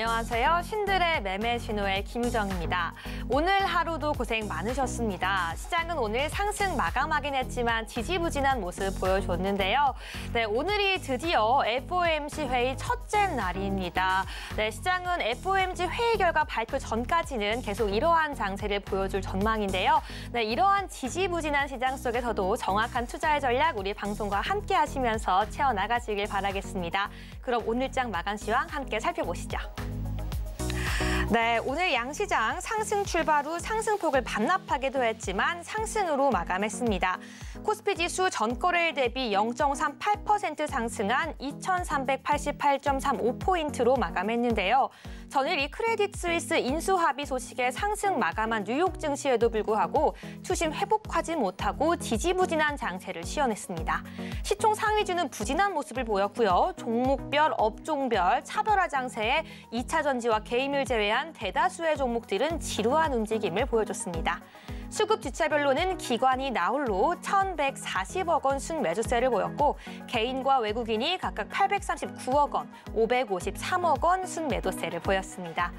안녕하세요. 신들의 매매 신호의 김유정입니다. 오늘 하루도 고생 많으셨습니다. 시장은 오늘 상승 마감하긴 했지만 지지부진한 모습 보여줬는데요. 네, 오늘이 드디어 FOMC 회의 첫째 날입니다. 네, 시장은 FOMC 회의 결과 발표 전까지는 계속 이러한 장세를 보여줄 전망인데요. 네, 이러한 지지부진한 시장 속에서도 정확한 투자의 전략 우리 방송과 함께 하시면서 채워나가시길 바라겠습니다. 그럼 오늘장 마감시와 함께 살펴보시죠. 네, 오늘 양 시장 상승 출발 후 상승폭을 반납하기도 했지만 상승으로 마감했습니다. 코스피 지수 전 거래일 대비 0.38% 상승한 2,388.35포인트로 마감했는데요. 전일 이 크레딧 스위스 인수 합의 소식에 상승 마감한 뉴욕 증시에도 불구하고 추심 회복하지 못하고 지지부진한 장세를 시연했습니다. 시총 상위주는 부진한 모습을 보였고요. 종목별, 업종별, 차별화 장세에 2차 전지와 개임을 제외한 대다수의 종목들은 지루한 움직임을 보여줬습니다. 수급 주체별로는 기관이 나홀로 1,140억 원 순매수세를 보였고 개인과 외국인이 각각 839억 원, 553억 원 순매도세를 보였습니다. 보였습니다.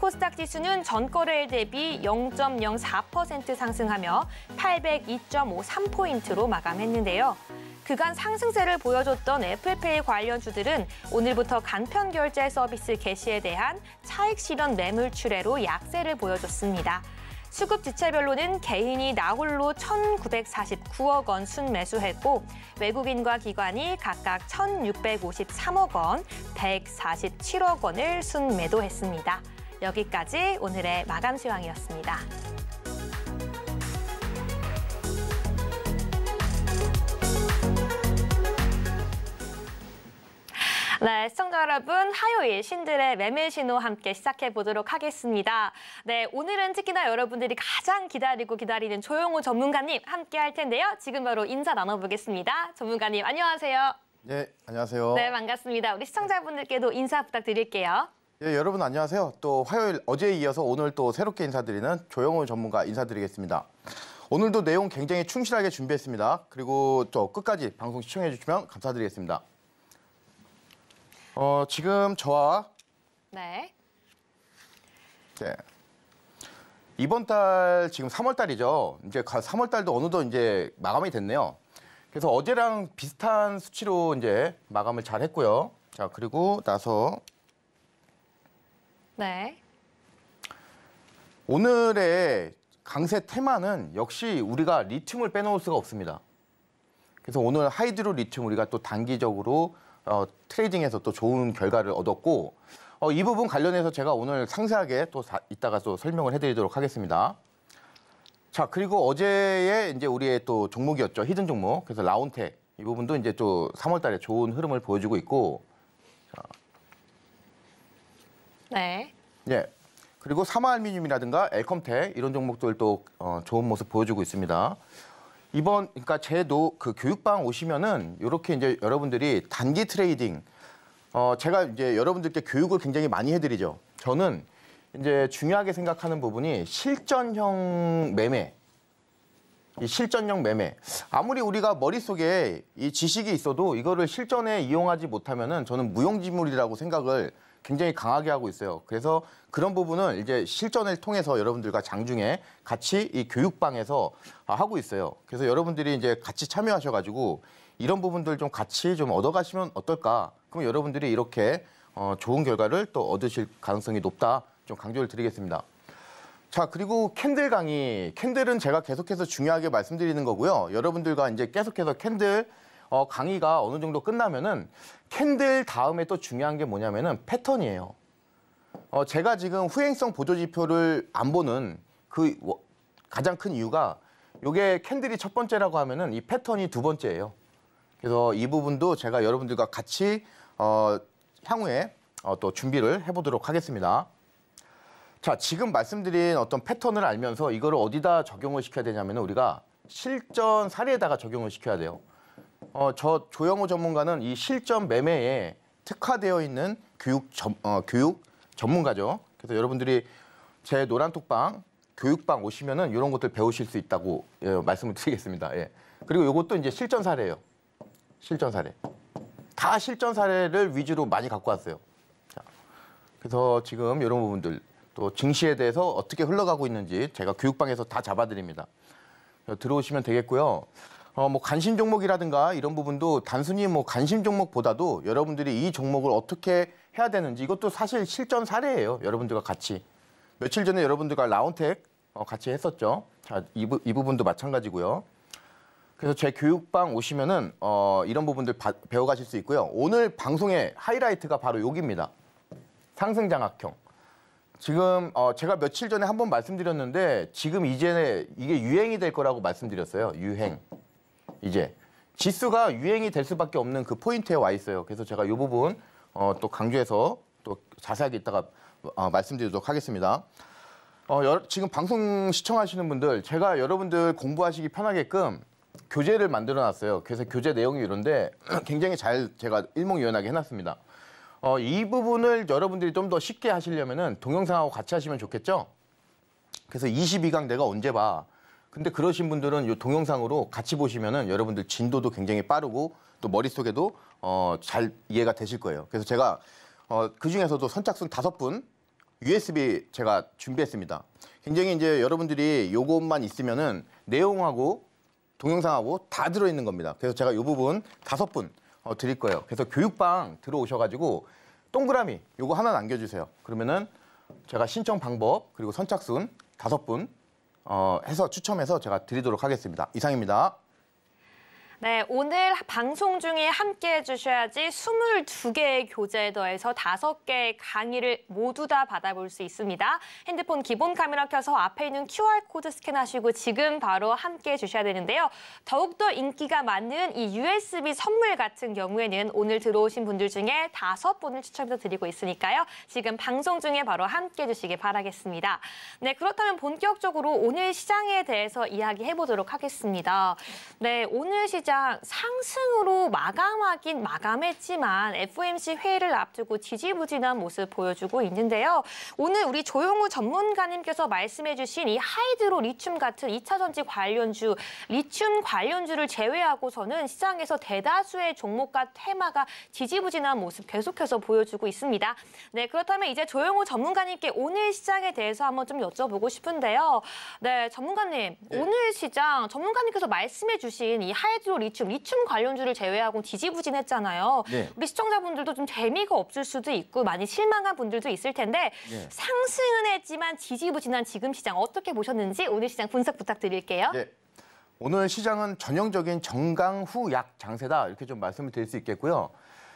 코스닥 지수는 전 거래일 대비 0.04% 상승하며 802.53포인트로 마감했는데요. 그간 상승세를 보여줬던 애플페이 관련 주들은 오늘부터 간편 결제 서비스 개시에 대한 차익 실현 매물 출회로 약세를 보여줬습니다. 수급 지체별로는 개인이 나홀로 1,949억 원 순매수했고 외국인과 기관이 각각 1,653억 원, 147억 원을 순매도했습니다. 여기까지 오늘의 마감 시황이었습니다 네, 시청자 여러분, 화요일 신들의 매매 신호 함께 시작해 보도록 하겠습니다. 네, 오늘은 특히나 여러분들이 가장 기다리고 기다리는 조용호 전문가님 함께 할 텐데요. 지금 바로 인사 나눠보겠습니다. 전문가님, 안녕하세요. 네, 안녕하세요. 네, 반갑습니다. 우리 시청자분들께도 인사 부탁드릴게요. 예, 여러분 안녕하세요. 또 화요일 어제에 이어서 오늘 또 새롭게 인사드리는 조영호 전문가 인사드리겠습니다. 오늘도 내용 굉장히 충실하게 준비했습니다. 그리고 또 끝까지 방송 시청해 주시면 감사드리겠습니다. 어, 지금 저와 네. 네. 이번 달 지금 3월 달이죠. 이제 3월 달도 어느덧 이제 마감이 됐네요. 그래서 어제랑 비슷한 수치로 이제 마감을 잘 했고요. 자, 그리고 나서 네. 오늘의 강세 테마는 역시 우리가 리튬을 빼놓을 수가 없습니다. 그래서 오늘 하이드로 리튬 우리가 또 단기적으로 어, 트레이딩에서 또 좋은 결과를 얻었고 어, 이 부분 관련해서 제가 오늘 상세하게 또 사, 이따가 또 설명을 해드리도록 하겠습니다. 자 그리고 어제의 이제 우리의 또 종목이었죠 히든 종목 그래서 라운텍이 부분도 이제 또 3월달에 좋은 흐름을 보여주고 있고 자. 네. 예. 그리고 사마 알미늄이라든가 엘컴텍 이런 종목들도 어, 좋은 모습 보여주고 있습니다. 이번 그러니까 제도 그 교육방 오시면은 이렇게 이제 여러분들이 단기 트레이딩 어 제가 이제 여러분들께 교육을 굉장히 많이 해드리죠. 저는 이제 중요하게 생각하는 부분이 실전형 매매. 이 실전형 매매. 아무리 우리가 머릿속에 이 지식이 있어도 이거를 실전에 이용하지 못하면은 저는 무용지물이라고 생각을 굉장히 강하게 하고 있어요. 그래서 그런 부분을 이제 실전을 통해서 여러분들과 장중에 같이 이 교육방에서 아, 하고 있어요. 그래서 여러분들이 이제 같이 참여하셔가지고 이런 부분들 좀 같이 좀 얻어가시면 어떨까? 그럼 여러분들이 이렇게 어, 좋은 결과를 또 얻으실 가능성이 높다. 좀 강조를 드리겠습니다. 자, 그리고 캔들 강의. 캔들은 제가 계속해서 중요하게 말씀드리는 거고요. 여러분들과 이제 계속해서 캔들 어, 강의가 어느 정도 끝나면은 캔들 다음에 또 중요한 게 뭐냐면은 패턴이에요. 어, 제가 지금 후행성 보조 지표를 안 보는 그 가장 큰 이유가 요게 캔들이 첫 번째라고 하면은 이 패턴이 두 번째예요. 그래서 이 부분도 제가 여러분들과 같이 어, 향후에 어, 또 준비를 해보도록 하겠습니다. 자, 지금 말씀드린 어떤 패턴을 알면서 이거를 어디다 적용을 시켜야 되냐면 우리가 실전 사례에다가 적용을 시켜야 돼요. 어, 저 조영호 전문가는 이 실전 매매에 특화되어 있는 교육, 점, 어, 교육 전문가죠. 그래서 여러분들이 제 노란톡방 교육방 오시면은 이런 것들 배우실 수 있다고 예, 말씀을 드리겠습니다. 예. 그리고 이것도 이제 실전 사례예요. 실전 사례. 다 실전 사례를 위주로 많이 갖고 왔어요. 자, 그래서 지금 이런 부분들 또 증시에 대해서 어떻게 흘러가고 있는지 제가 교육방에서 다 잡아드립니다. 들어오시면 되겠고요. 어, 뭐 관심 종목이라든가 이런 부분도 단순히 뭐 관심 종목보다도 여러분들이 이 종목을 어떻게 해야 되는지 이것도 사실 실전 사례예요. 여러분들과 같이. 며칠 전에 여러분들과 라운텍 어, 같이 했었죠. 자, 이, 부, 이 부분도 마찬가지고요. 그래서 제 교육방 오시면은 어, 이런 부분들 바, 배워가실 수 있고요. 오늘 방송의 하이라이트가 바로 여기입니다. 상승장악형. 지금 어, 제가 며칠 전에 한번 말씀드렸는데 지금 이제 이게 유행이 될 거라고 말씀드렸어요. 유행. 이제 지수가 유행이 될 수밖에 없는 그 포인트에 와 있어요. 그래서 제가 이 부분 어, 또 강조해서 또 자세하게 이따가 어, 말씀드리도록 하겠습니다. 어, 여 지금 방송 시청하시는 분들 제가 여러분들 공부하시기 편하게끔 교재를 만들어 놨어요. 그래서 교재 내용이 이런데 굉장히 잘 제가 일목요연하게 해놨습니다. 어, 이 부분을 여러분들이 좀 더 쉽게 하시려면 동영상하고 같이 하시면 좋겠죠? 그래서 22강 내가 언제 봐? 근데 그러신 분들은 이 동영상으로 같이 보시면은 여러분들 진도도 굉장히 빠르고 또 머릿속에도 어, 잘 이해가 되실 거예요. 그래서 제가 어, 그 중에서도 선착순 다섯 분 USB 제가 준비했습니다. 굉장히 이제 여러분들이 요것만 있으면은 내용하고 동영상하고 다 들어있는 겁니다. 그래서 제가 요 부분 다섯 분 어, 드릴 거예요. 그래서 교육방 들어오셔가지고 동그라미 요거 하나 남겨주세요. 그러면은 제가 신청 방법 그리고 선착순 다섯 분 어, 해서 추첨해서 제가 드리도록 하겠습니다. 이상입니다. 네, 오늘 방송 중에 함께 해주셔야지 22개의 교재에 더해서 5개의 강의를 모두 다 받아볼 수 있습니다. 핸드폰 기본 카메라 켜서 앞에 있는 QR코드 스캔하시고 지금 바로 함께 해주셔야 되는데요. 더욱더 인기가 많은 이 USB 선물 같은 경우에는 오늘 들어오신 분들 중에 5분을 추첨해서 드리고 있으니까요. 지금 방송 중에 바로 함께 해주시길 바라겠습니다. 네, 그렇다면 본격적으로 오늘 시장에 대해서 이야기해보도록 하겠습니다. 네, 오늘 시장 시장 상승으로 마감하긴 마감했지만 FOMC 회의를 앞두고 지지부진한 모습 보여주고 있는데요. 오늘 우리 조용우 전문가님께서 말씀해주신 이 하이드로 리튬 같은 2차 전지 관련주, 리튬 관련주를 제외하고서는 시장에서 대다수의 종목과 테마가 지지부진한 모습 계속해서 보여주고 있습니다. 네, 그렇다면 이제 조용우 전문가님께 오늘 시장에 대해서 한번 좀 여쭤보고 싶은데요. 네, 전문가님, 네. 오늘 시장 전문가님께서 말씀해주신 이 하이드로 리튬, 리튬 관련주를 제외하고 지지부진했잖아요. 네. 우리 시청자분들도 좀 재미가 없을 수도 있고 많이 실망한 분들도 있을 텐데 네. 상승은 했지만 지지부진한 지금 시장 어떻게 보셨는지 오늘 시장 분석 부탁드릴게요. 네. 오늘 시장은 전형적인 정강 후약 장세다 이렇게 좀 말씀을 드릴 수 있겠고요.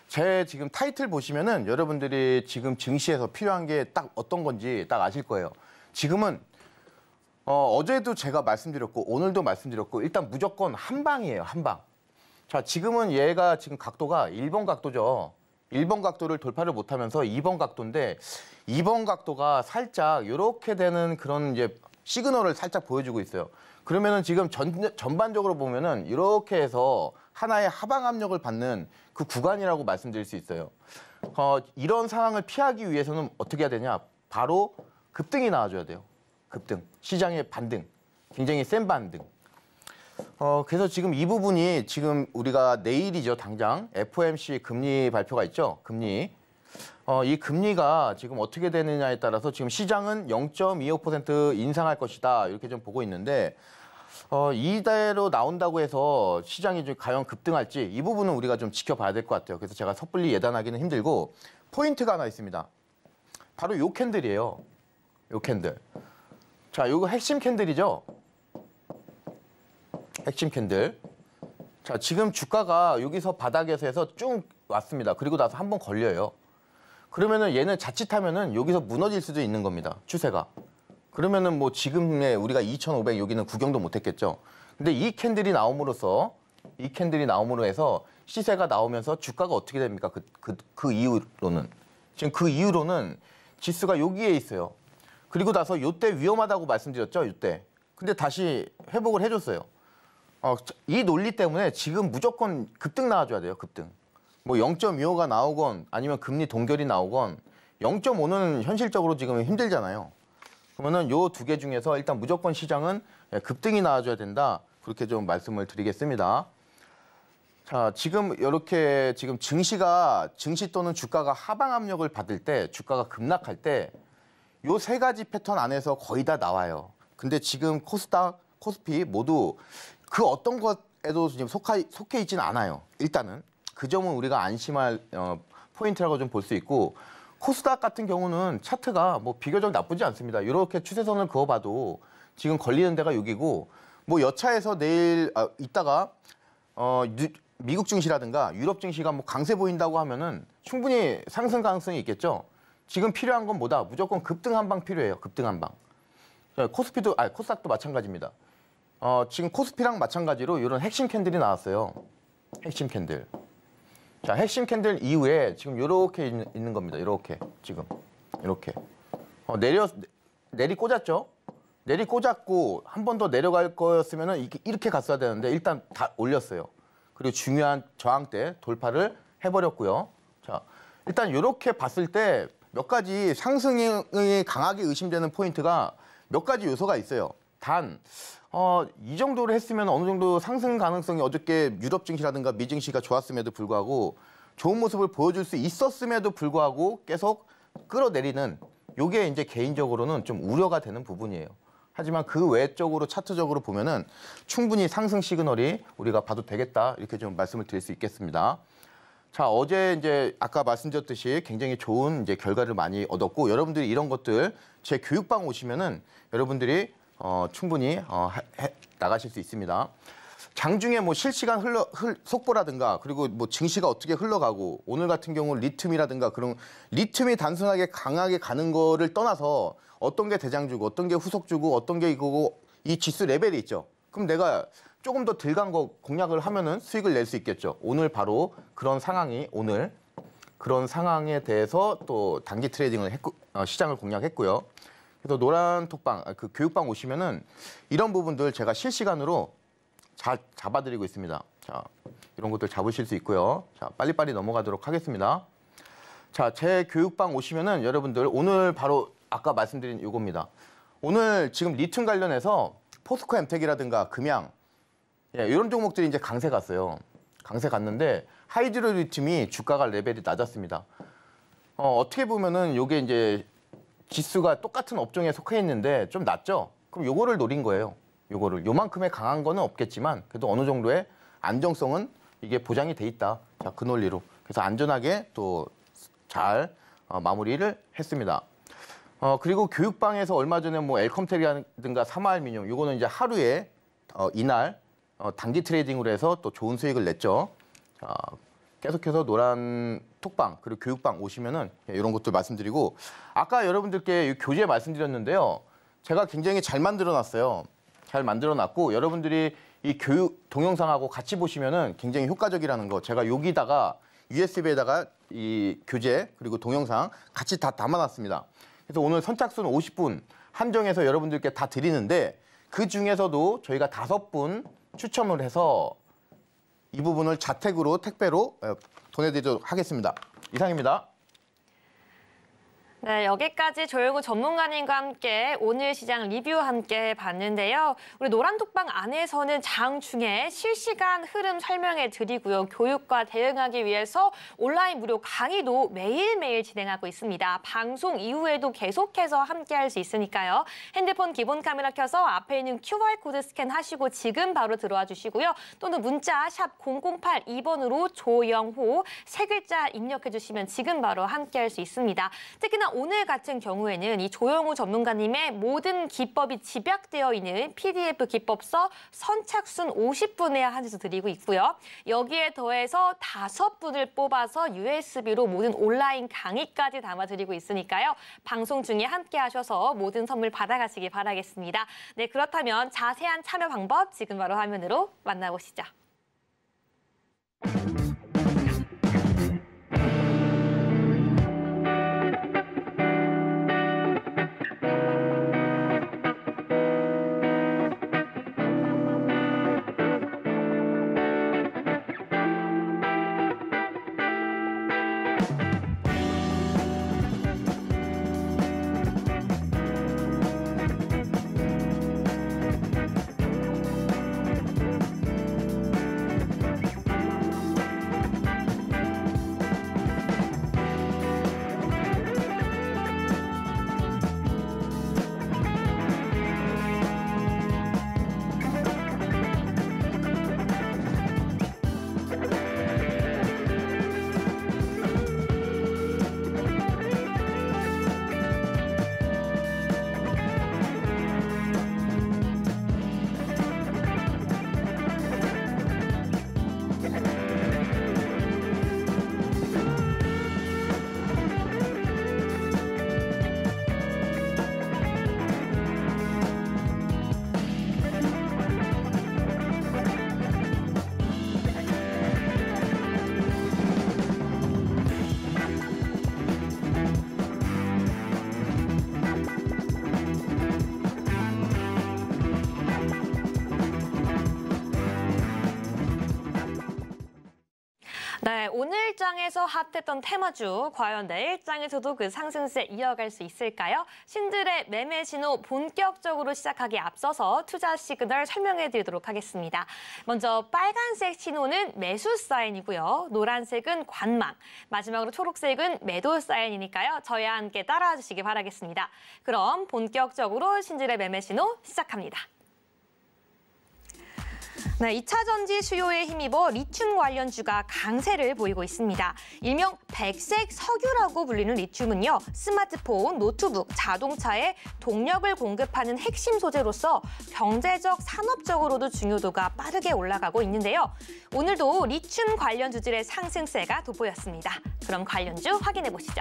제 지금 타이틀 보시면은 여러분들이 지금 증시에서 필요한 게 딱 어떤 건지 딱 아실 거예요. 지금은 어, 어제도 제가 말씀드렸고 오늘도 말씀드렸고 일단 무조건 한 방이에요 한 방. 자 지금은 얘가 지금 각도가 1번 각도죠. 1번 각도를 돌파를 못하면서 2번 각도인데 2번 각도가 살짝 이렇게 되는 그런 이제 시그널을 살짝 보여주고 있어요. 그러면은 지금 전, 전반적으로 보면은 이렇게 해서 하나의 하방 압력을 받는 그 구간이라고 말씀드릴 수 있어요. 어, 이런 상황을 피하기 위해서는 어떻게 해야 되냐? 바로 급등이 나와줘야 돼요. 급등, 시장의 반등, 굉장히 센 반등. 어, 그래서 지금 이 부분이 지금 우리가 내일이죠, 당장 FOMC 금리 발표가 있죠, 금리. 어, 이 금리가 지금 어떻게 되느냐에 따라서 지금 시장은 0.25% 인상할 것이다 이렇게 좀 보고 있는데 어, 이대로 나온다고 해서 시장이 좀 과연 급등할지 이 부분은 우리가 좀 지켜봐야 될 것 같아요. 그래서 제가 섣불리 예단하기는 힘들고 포인트가 하나 있습니다. 바로 요 캔들이에요. 요 캔들. 자, 이거 핵심 캔들이죠? 핵심 캔들. 자, 지금 주가가 여기서 바닥에서 해서 쭉 왔습니다. 그리고 나서 한 번 걸려요. 그러면은 얘는 자칫하면은 여기서 무너질 수도 있는 겁니다. 추세가. 그러면은 뭐 지금의 우리가 2,500 여기는 구경도 못 했겠죠. 근데 이 캔들이 나옴으로써 이 캔들이 나옴으로 해서 시세가 나오면서 주가가 어떻게 됩니까? 그, 그, 그 이후로는. 지금 그 이후로는 지수가 여기에 있어요. 그리고 나서 요때 위험하다고 말씀드렸죠, 요때. 근데 다시 회복을 해줬어요. 어, 이 논리 때문에 지금 무조건 급등 나와줘야 돼요, 급등. 뭐 0.25가 나오건 아니면 금리 동결이 나오건 0.5는 현실적으로 지금 힘들잖아요. 그러면은 요 두 개 중에서 일단 무조건 시장은 예, 급등이 나와줘야 된다. 그렇게 좀 말씀을 드리겠습니다. 자, 지금 이렇게 지금 증시가 증시 또는 주가가 하방 압력을 받을 때 주가가 급락할 때 요세 가지 패턴 안에서 거의 다 나와요. 근데 지금 코스닥, 코스피 모두 그 어떤 것에도 지금 속하, 속해 있진 않아요. 일단은 그 점은 우리가 안심할 어, 포인트라고 좀 볼 수 있고 코스닥 같은 경우는 차트가 뭐 비교적 나쁘지 않습니다. 이렇게 추세선을 그어봐도 지금 걸리는 데가 여기고 뭐여차해서 내일 아, 이따가 어, 유, 미국 증시라든가 유럽 증시가 뭐 강세 보인다고 하면은 충분히 상승 가능성이 있겠죠. 지금 필요한 건 뭐다? 무조건 급등 한 방 필요해요. 급등 한 방. 예, 코스피도 아 코스닥도 마찬가지입니다. 어, 지금 코스피랑 마찬가지로 이런 핵심 캔들이 나왔어요. 핵심 캔들. 자, 핵심 캔들 이후에 지금 이렇게 있는, 있는, 겁니다. 이렇게 지금 이렇게 어, 내려 내리 꽂았죠. 내리 꽂았고 한 번 더 내려갈 거였으면 이렇게, 이렇게 갔어야 되는데 일단 다 올렸어요. 그리고 중요한 저항 때 돌파를 해버렸고요. 자, 일단 이렇게 봤을 때몇 가지 상승이 강하게 의심되는 포인트가 몇 가지 요소가 있어요. 단, 어, 이 정도로 했으면 어느 정도 상승 가능성이 어저께 유럽 증시라든가 미 증시가 좋았음에도 불구하고 좋은 모습을 보여줄 수 있었음에도 불구하고 계속 끌어내리는 요게 이제 개인적으로는 좀 우려가 되는 부분이에요. 하지만 그 외적으로 차트적으로 보면은 충분히 상승 시그널이 우리가 봐도 되겠다 이렇게 좀 말씀을 드릴 수 있겠습니다. 자, 어제 이제 아까 말씀드렸듯이 굉장히 좋은 이제 결과를 많이 얻었고 여러분들이 이런 것들 제 교육방 오시면은 여러분들이 어, 충분히 어, 해, 나가실 수 있습니다. 장중에 뭐 실시간 흘러 흘, 속보라든가 그리고 뭐 증시가 어떻게 흘러가고 오늘 같은 경우 리튬이라든가 그런 리튬이 단순하게 강하게 가는 거를 떠나서 어떤 게 대장주고 어떤 게 후속주고 어떤 게 이거고 이 지수 레벨이 있죠. 그럼 내가 조금 더 들간 거 공략을 하면은 수익을 낼 수 있겠죠. 오늘 바로 그런 상황이 오늘 그런 상황에 대해서 또 단기 트레이딩을 했고 어, 시장을 공략했고요. 그래서 노란 톡방 아, 그 교육방 오시면은 이런 부분들 제가 실시간으로 자, 잡아드리고 있습니다. 자 이런 것들 잡으실 수 있고요. 자 빨리빨리 넘어가도록 하겠습니다. 자 제 교육방 오시면은 여러분들 오늘 바로 아까 말씀드린 요겁니다 오늘 지금 리튬 관련해서 포스코 엠텍이라든가 금양 예, 이런 종목들이 이제 강세 갔어요. 강세 갔는데 하이드로리튬이 주가가 레벨이 낮았습니다. 어, 어떻게 보면은 이게 이제 지수가 똑같은 업종에 속해 있는데 좀 낮죠? 그럼 요거를 노린 거예요. 요거를 요만큼의 강한 거는 없겠지만 그래도 어느 정도의 안정성은 이게 보장이 돼 있다. 자, 그 논리로. 그래서 안전하게 또잘 어, 마무리를 했습니다. 어, 그리고 교육방에서 얼마 전에 뭐 엘컴텔이라든가 사마할미늄 요거는 이제 하루에 어, 이날 어, 단기 트레이딩으로 해서 또 좋은 수익을 냈죠. 어, 계속해서 노란 톡방 그리고 교육방 오시면은 예, 이런 것도 말씀드리고 아까 여러분들께 교재 말씀드렸는데요. 제가 굉장히 잘 만들어놨어요. 잘 만들어놨고 여러분들이 이 교육 동영상하고 같이 보시면은 굉장히 효과적이라는 거. 제가 여기다가 USB에다가 이 교재 그리고 동영상 같이 다 담아놨습니다. 그래서 오늘 선착순 50분 한정해서 여러분들께 다 드리는데 그 중에서도 저희가 다섯 분 추첨을 해서 이 부분을 자택으로 택배로 예, 보내드리도록 하겠습니다. 이상입니다. 네, 여기까지 조영구 전문가님과 함께 오늘 시장 리뷰 함께 봤는데요. 우리 노란독방 안에서는 장중에 실시간 흐름 설명해 드리고요. 교육과 대응하기 위해서 온라인 무료 강의도 매일매일 진행하고 있습니다. 방송 이후에도 계속해서 함께 할 수 있으니까요. 핸드폰 기본 카메라 켜서 앞에 있는 QR코드 스캔하시고 지금 바로 들어와 주시고요. 또는 문자 샵 008번으로 2 조영호 세 글자 입력해 주시면 지금 바로 함께 할 수 있습니다. 특히나 특히나 오늘 같은 경우에는 이 조영우 전문가님의 모든 기법이 집약되어 있는 PDF 기법서 선착순 50분에 한해서 드리고 있고요. 여기에 더해서 다섯 분을 뽑아서 USB로 모든 온라인 강의까지 담아드리고 있으니까요. 방송 중에 함께 하셔서 모든 선물 받아가시길 바라겠습니다. 네, 그렇다면 자세한 참여 방법 지금 바로 화면으로 만나보시죠. 1장에서 핫했던 테마주, 과연 내일장에서도그 상승세 이어갈 수 있을까요? 신들의 매매 신호 본격적으로 시작하기 앞서서 투자 시그널 설명해 드리도록 하겠습니다. 먼저 빨간색 신호는 매수 사인이고요. 노란색은 관망, 마지막으로 초록색은 매도 사인이니까요. 저희와 함께 따라와 주시기 바라겠습니다. 그럼 본격적으로 신들의 매매 신호 시작합니다. 네, 2차 전지 수요에 힘입어 리튬 관련주가 강세를 보이고 있습니다. 일명 백색 석유라고 불리는 리튬은요. 스마트폰, 노트북, 자동차에 동력을 공급하는 핵심 소재로서 경제적, 산업적으로도 중요도가 빠르게 올라가고 있는데요. 오늘도 리튬 관련 주들의 상승세가 돋보였습니다. 그럼 관련주 확인해 보시죠.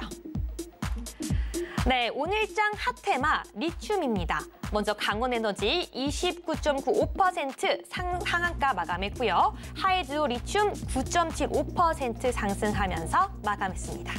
네, 오늘장 핫테마 리튬입니다. 먼저 강원에너지 29.95% 상, 상한가 마감했고요. 하이드로 리튬 9.75% 상승하면서 마감했습니다.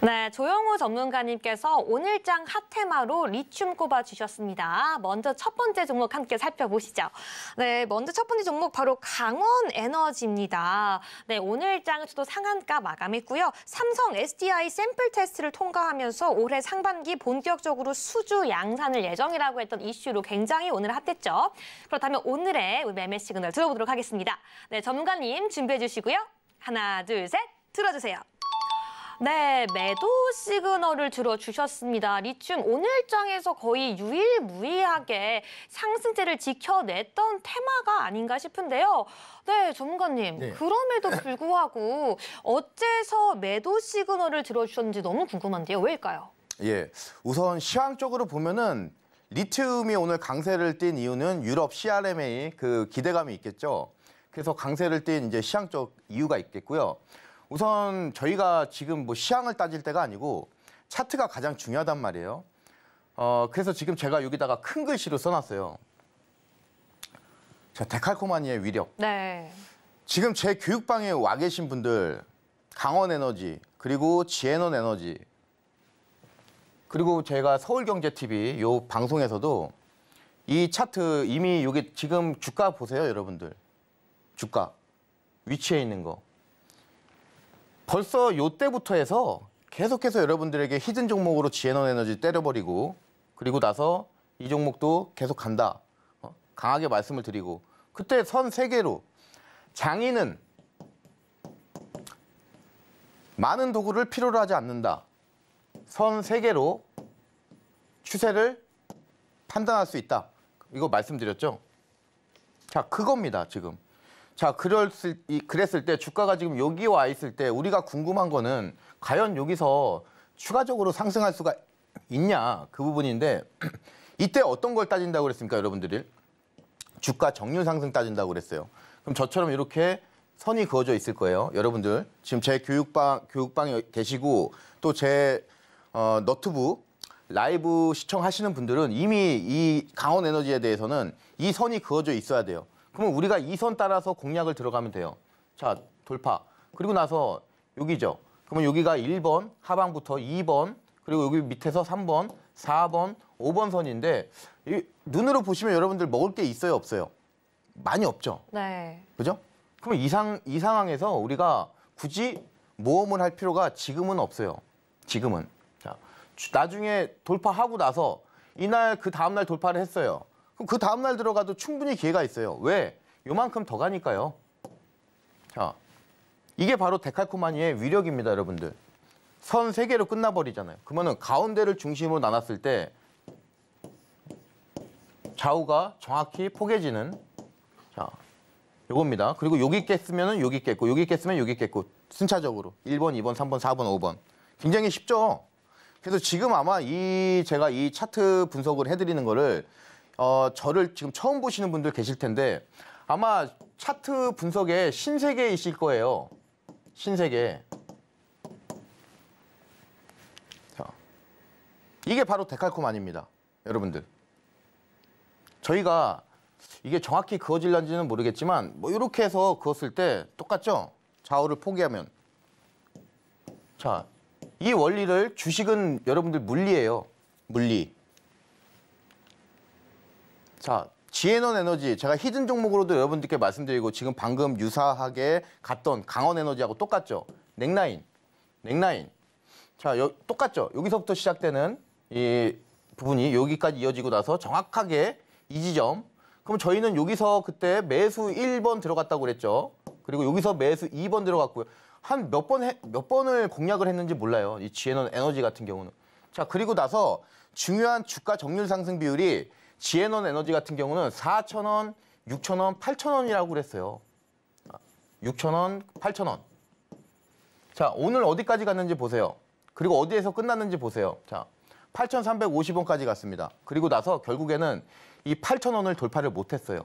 네, 조영우 전문가님께서 오늘장 핫테마로 리튬 꼽아 주셨습니다. 먼저 첫 번째 종목 함께 살펴보시죠. 네, 먼저 첫 번째 종목 바로 강원 에너지입니다. 네, 오늘장 에서도 상한가 마감했고요. 삼성 SDI 샘플 테스트를 통과하면서 올해 상반기 본격적으로 수주 양산을 예정이라고 했던 이슈로 굉장히 오늘 핫했죠. 그렇다면 오늘의 매매 시그널 들어보도록 하겠습니다. 네, 전문가님 준비해 주시고요. 하나, 둘, 셋, 틀어주세요 네, 매도 시그널을 들어주셨습니다. 리튬 오늘장에서 거의 유일무이하게 상승세를 지켜냈던 테마가 아닌가 싶은데요. 네, 전문가님. 네. 그럼에도 불구하고 어째서 매도 시그널을 들어주셨는지 너무 궁금한데요. 왜일까요? 예, 우선 시황 쪽으로 보면은 리튬이 오늘 강세를 띈 이유는 유럽 CRMA 그 기대감이 있겠죠. 그래서 강세를 띈 이제 시향적 이유가 있겠고요. 우선 저희가 지금 뭐 시향을 따질 때가 아니고 차트가 가장 중요하단 말이에요. 어, 그래서 지금 제가 여기다가 큰 글씨로 써놨어요. 자, 데칼코마니의 위력. 네. 지금 제 교육방에 와 계신 분들, 강원에너지, 그리고 지에넌 에너지, 그리고 제가 서울경제TV 요 방송에서도 이 차트 이미 여기 지금 주가 보세요, 여러분들. 주가. 위치에 있는 거. 벌써 요때부터 해서 계속해서 여러분들에게 히든 종목으로 지에넌 에너지 때려버리고 그리고 나서 이 종목도 계속 간다. 어? 강하게 말씀을 드리고 그때 선 세개로 장인은 많은 도구를 필요로 하지 않는다. 선 세개로 추세를 판단할 수 있다. 이거 말씀드렸죠? 자, 그겁니다, 지금. 자, 그랬을, 그랬을 때 주가가 지금 여기 와 있을 때 우리가 궁금한 거는 과연 여기서 추가적으로 상승할 수가 있냐 그 부분인데 이때 어떤 걸 따진다고 그랬습니까 여러분들이 주가 정률 상승 따진다고 그랬어요 그럼 저처럼 이렇게 선이 그어져 있을 거예요 여러분들 지금 제 교육방 교육방에 계시고 또 제 어, 너트북 라이브 시청하시는 분들은 이미 이 강원 에너지에 대해서는 이 선이 그어져 있어야 돼요 그러면 우리가 이 선 따라서 공략을 들어가면 돼요. 자, 돌파. 그리고 나서 여기죠. 그러면 여기가 1번, 하방부터 2번, 그리고 여기 밑에서 3번, 4번, 5번 선인데 이, 눈으로 보시면 여러분들 먹을 게 있어요, 없어요? 많이 없죠. 네. 그죠? 그럼 이상 이 상황에서 우리가 굳이 모험을 할 필요가 지금은 없어요. 지금은. 자, 나중에 돌파하고 나서 이날 그 다음 날 돌파를 했어요. 그 다음날 들어가도 충분히 기회가 있어요. 왜? 요만큼 더 가니까요. 자, 이게 바로 데칼코마니의 위력입니다, 여러분들. 선3개로 끝나버리잖아요. 그러면 가운데를 중심으로 나눴을 때 좌우가 정확히 포개지는 자, 요겁니다. 그리고 여기 깼으면 여기 깼고 여기 깼으면 여기 깼고 순차적으로 1번, 2번, 3번, 4번, 5번 굉장히 쉽죠? 그래서 지금 아마 이 제가 이 차트 분석을 해드리는 거를 어, 저를 지금 처음 보시는 분들 계실 텐데 아마 차트 분석에 신세계이실 거예요. 신세계. 자, 이게 바로 데칼코만입니다. 여러분들. 저희가 이게 정확히 그어질란지는 모르겠지만 뭐 이렇게 해서 그었을 때 똑같죠? 좌우를 포기하면. 자, 이 원리를 주식은 여러분들 물리예요. 물리. 자, 지앤원 에너지 제가 히든 종목으로도 여러분들께 말씀드리고 지금 방금 유사하게 갔던 강원 에너지하고 똑같죠. 넥라인, 넥라인. 자, 여, 똑같죠. 여기서부터 시작되는 이 부분이 여기까지 이어지고 나서 정확하게 이 지점. 그럼 저희는 여기서 그때 매수 1번 들어갔다고 그랬죠. 그리고 여기서 매수 2번 들어갔고요. 한 몇 번, 몇 번을 공략을 했는지 몰라요. 이 지앤원 에너지 같은 경우는. 자, 그리고 나서 중요한 주가 정률 상승 비율이 지앤원 에너지 같은 경우는 4천 원, 6천 원, 8천 원이라고 그랬어요. 6천 원, 8천 원. 자, 오늘 어디까지 갔는지 보세요. 그리고 어디에서 끝났는지 보세요. 자, 8,350원까지 갔습니다. 그리고 나서 결국에는 이8천원을 돌파를 못했어요.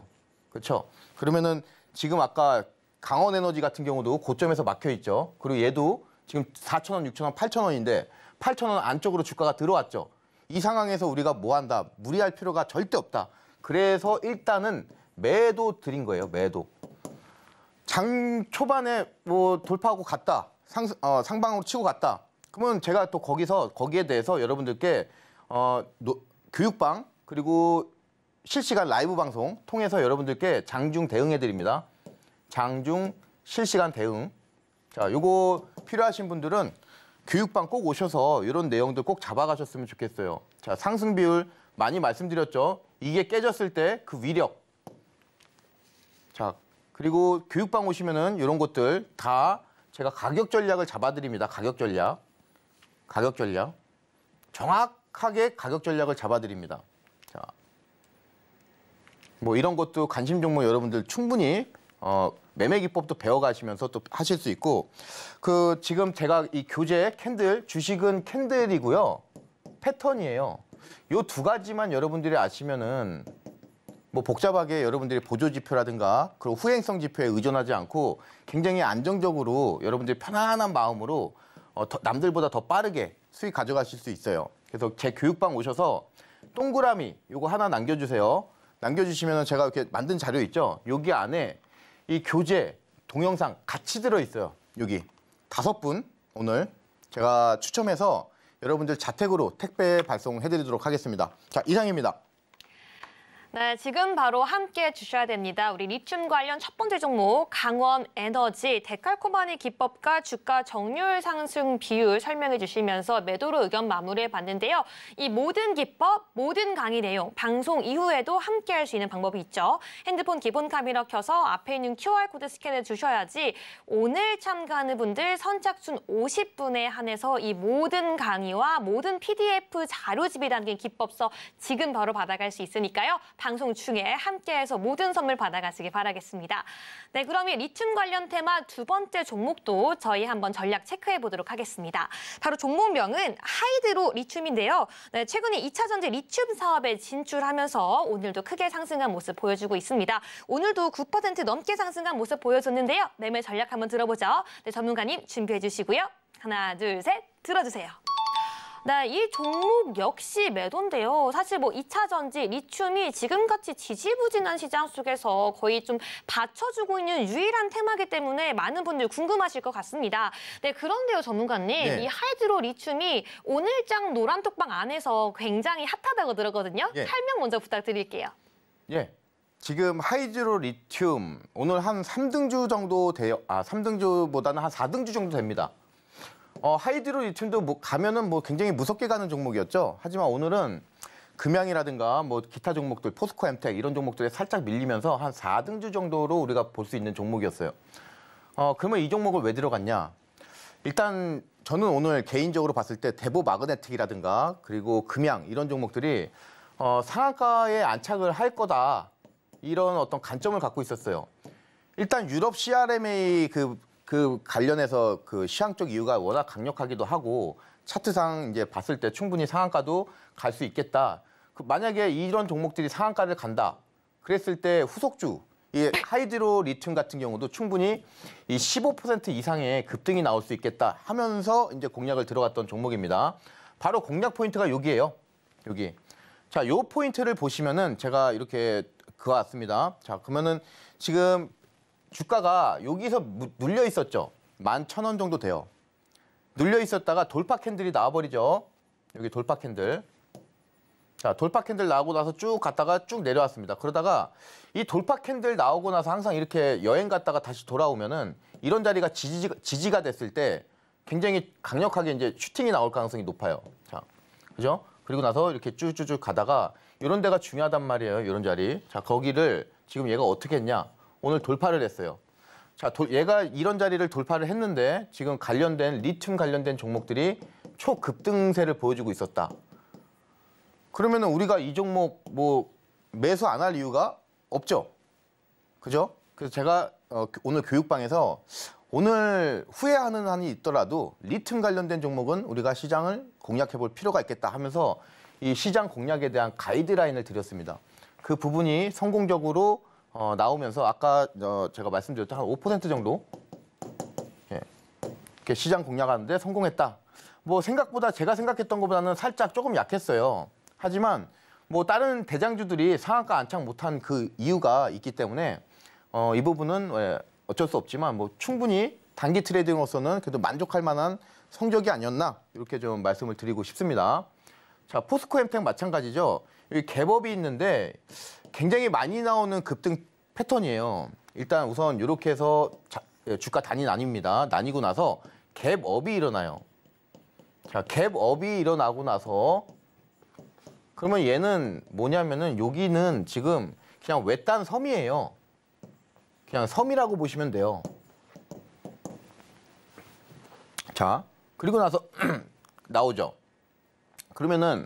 그렇죠? 그러면은 지금 아까 강원 에너지 같은 경우도 고점에서 막혀 있죠. 그리고 얘도 지금 4천원6천원8천원인데8천원 안쪽으로 주가가 들어왔죠. 이 상황에서 우리가 뭐 한다, 무리할 필요가 절대 없다. 그래서 일단은 매도 드린 거예요, 매도. 장 초반에 뭐 돌파하고 갔다, 상, 어, 상방으로 치고 갔다. 그러면 제가 또 거기서 거기에 대해서 여러분들께 어, 노, 교육방 그리고 실시간 라이브 방송 통해서 여러분들께 장중 대응해 드립니다. 장중 실시간 대응. 자, 요거 필요하신 분들은 교육방 꼭 오셔서 이런 내용들 꼭 잡아가셨으면 좋겠어요. 자, 상승 비율 많이 말씀드렸죠. 이게 깨졌을 때 그 위력. 자, 그리고 교육방 오시면은 이런 것들 다 제가 가격 전략을 잡아드립니다. 가격 전략. 가격 전략. 정확하게 가격 전략을 잡아드립니다. 자. 뭐 이런 것도 관심 종목 여러분들 충분히 어, 매매 기법도 배워가시면서 또 하실 수 있고 그 지금 제가 이 교재 캔들 주식은 캔들이고요 패턴이에요. 요 두 가지만 여러분들이 아시면은 뭐 복잡하게 여러분들이 보조 지표라든가 그리고 후행성 지표에 의존하지 않고 굉장히 안정적으로 여러분들이 편안한 마음으로 어, 더, 남들보다 더 빠르게 수익 가져가실 수 있어요. 그래서 제 교육방 오셔서 동그라미 요거 하나 남겨주세요. 남겨주시면 제가 이렇게 만든 자료 있죠. 여기 안에 이 교재, 동영상 같이 들어있어요. 여기 다섯 분 오늘 제가 추첨해서 여러분들 자택으로 택배 발송해드리도록 하겠습니다. 자, 이상입니다. 네, 지금 바로 함께 주셔야 됩니다. 우리 리튬 관련 첫 번째 종목 강원 에너지 데칼코마니 기법과 주가 정률 상승 비율 설명해 주시면서 매도로 의견 마무리해 봤는데요. 이 모든 기법, 모든 강의 내용 방송 이후에도 함께 할 수 있는 방법이 있죠. 핸드폰 기본 카메라 켜서 앞에 있는 QR코드 스캔해 주셔야지 오늘 참가하는 분들 선착순 50분에 한해서 이 모든 강의와 모든 PDF 자료집이 담긴 기법서 지금 바로 받아갈 수 있으니까요. 방송 중에 함께해서 모든 선물 받아가시기 바라겠습니다. 네, 그러면 리튬 관련 테마 두 번째 종목도 저희 한번 전략 체크해 보도록 하겠습니다. 바로 종목명은 하이드로 리튬인데요. 네, 최근에 2차 전지 리튬 사업에 진출하면서 오늘도 크게 상승한 모습 보여주고 있습니다. 오늘도 9% 넘게 상승한 모습 보여줬는데요. 매매 전략 한번 들어보죠. 네, 전문가님 준비해 주시고요. 하나, 둘, 셋 들어주세요. 네, 이 종목 역시 매도인데요. 사실 뭐 2차 전지, 리튬이 지금같이 지지부진한 시장 속에서 거의 좀 받쳐주고 있는 유일한 테마기 때문에 많은 분들 궁금하실 것 같습니다. 네, 그런데요, 전문가님. 네. 이 하이드로 리튬이 오늘장 노란톡방 안에서 굉장히 핫하다고 들었거든요. 예. 설명 먼저 부탁드릴게요. 예. 지금 하이드로 리튬 오늘 한 3등주 정도 돼요. 아, 3등주보다는 한 4등주 정도 됩니다. 어, 하이드로 리튬도 뭐 가면은 뭐 굉장히 무섭게 가는 종목이었죠. 하지만 오늘은 금양이라든가 뭐 기타 종목들, 포스코 엠텍 이런 종목들에 살짝 밀리면서 한 4등주 정도로 우리가 볼 수 있는 종목이었어요. 어, 그러면 이 종목을 왜 들어갔냐? 일단 저는 오늘 개인적으로 봤을 때 대보 마그네틱이라든가 그리고 금양 이런 종목들이 어, 상한가에 안착을 할 거다 이런 어떤 관점을 갖고 있었어요. 일단 유럽 CRMA 그그 관련해서 그시향쪽 이유가 워낙 강력하기도 하고 차트상 이제 봤을 때 충분히 상한가도 갈 수 있겠다. 그 만약에 이런 종목들이 상한가를 간다. 그랬을 때 후속주 이 하이드로 리튬 같은 경우도 충분히 이 15% 이상의 급등이 나올 수 있겠다 하면서 이제 공략을 들어갔던 종목입니다. 바로 공략 포인트가 여기예요. 여기. 자, 요 포인트를 보시면은 제가 이렇게 그거 왔습니다. 자, 그러면은 지금 주가가 여기서 눌려 있었죠. 만천원 정도 돼요. 눌려 있었다가 돌파 캔들이 나와버리죠. 여기 돌파 캔들. 자, 돌파 캔들 나오고 나서 쭉 갔다가 쭉 내려왔습니다. 그러다가 이 돌파 캔들 나오고 나서 항상 이렇게 여행 갔다가 다시 돌아오면은 이런 자리가 지지, 지지가 됐을 때 굉장히 강력하게 이제 슈팅이 나올 가능성이 높아요. 자, 그죠? 그리고 나서 이렇게 쭉쭉쭉 가다가 이런 데가 중요하단 말이에요. 이런 자리. 자, 거기를 지금 얘가 어떻게 했냐? 오늘 돌파를 했어요. 자, 도, 얘가 이런 자리를 돌파를 했는데 지금 관련된 리튬 관련된 종목들이 초급등세를 보여주고 있었다. 그러면 우리가 이 종목 뭐 매수 안 할 이유가 없죠. 그죠? 그래서 제가 어, 오늘 교육방에서 오늘 후회하는 한이 있더라도 리튬 관련된 종목은 우리가 시장을 공략해 볼 필요가 있겠다 하면서 이 시장 공략에 대한 가이드라인을 드렸습니다. 그 부분이 성공적으로 어, 나오면서 아까 어, 제가 말씀드렸던 한 5% 정도 예. 이렇게 시장 공략하는데 성공했다. 뭐 생각보다 제가 생각했던 것보다는 살짝 조금 약했어요. 하지만 뭐 다른 대장주들이 상한가 안착 못한 그 이유가 있기 때문에 어, 이 부분은 예, 어쩔 수 없지만 뭐 충분히 단기 트레이딩으로서는 그래도 만족할 만한 성적이 아니었나 이렇게 좀 말씀을 드리고 싶습니다. 자 포스코 엠텍 마찬가지죠. 여기 갭업이 있는데 굉장히 많이 나오는 급등 패턴이에요. 일단 우선 이렇게 해서 자, 예, 주가 단이 나뉩니다. 나뉘고 나서 갭업이 일어나요. 자, 갭업이 일어나고 나서 그러면 얘는 뭐냐면은 여기는 지금 그냥 외딴 섬이에요. 그냥 섬이라고 보시면 돼요. 자, 그리고 나서 나오죠. 그러면은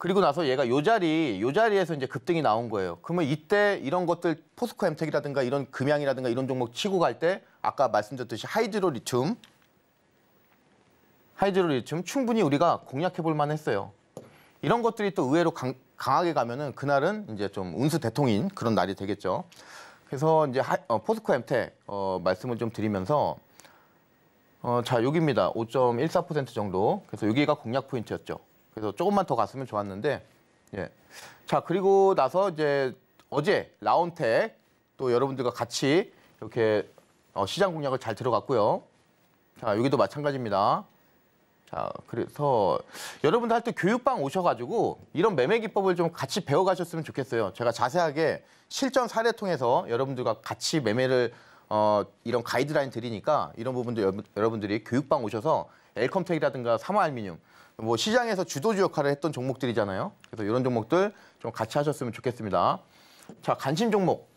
그리고 나서 얘가 요 자리, 요 자리에서 이제 급등이 나온 거예요. 그러면 이때 이런 것들 포스코 엠텍이라든가 이런 금양이라든가 이런 종목 치고 갈 때 아까 말씀드렸듯이 하이드로 리튬, 하이드로 리튬 충분히 우리가 공략해 볼 만했어요. 이런 것들이 또 의외로 강, 강하게 가면은 그날은 이제 좀 운수 대통인 그런 날이 되겠죠. 그래서 이제 하, 어, 포스코 엠텍 어, 말씀을 좀 드리면서 어, 자 여기입니다. 5.14% 정도. 그래서 여기가 공략 포인트였죠. 그래서 조금만 더 갔으면 좋았는데 예. 자 그리고 나서 이제 어제 라운텍 또 여러분들과 같이 이렇게 어, 시장 공략을 잘 들어갔고요. 자 여기도 마찬가지입니다. 자 그래서 여러분들 할 때 교육방 오셔가지고 이런 매매 기법을 좀 같이 배워가셨으면 좋겠어요. 제가 자세하게 실전 사례 통해서 여러분들과 같이 매매를 어, 이런 가이드라인 드리니까 이런 부분도 여러분들이 교육방 오셔서 엘컴텍이라든가 사마알미늄 뭐 시장에서 주도주 역할을 했던 종목들이잖아요. 그래서 이런 종목들 좀 같이 하셨으면 좋겠습니다. 자, 관심 종목.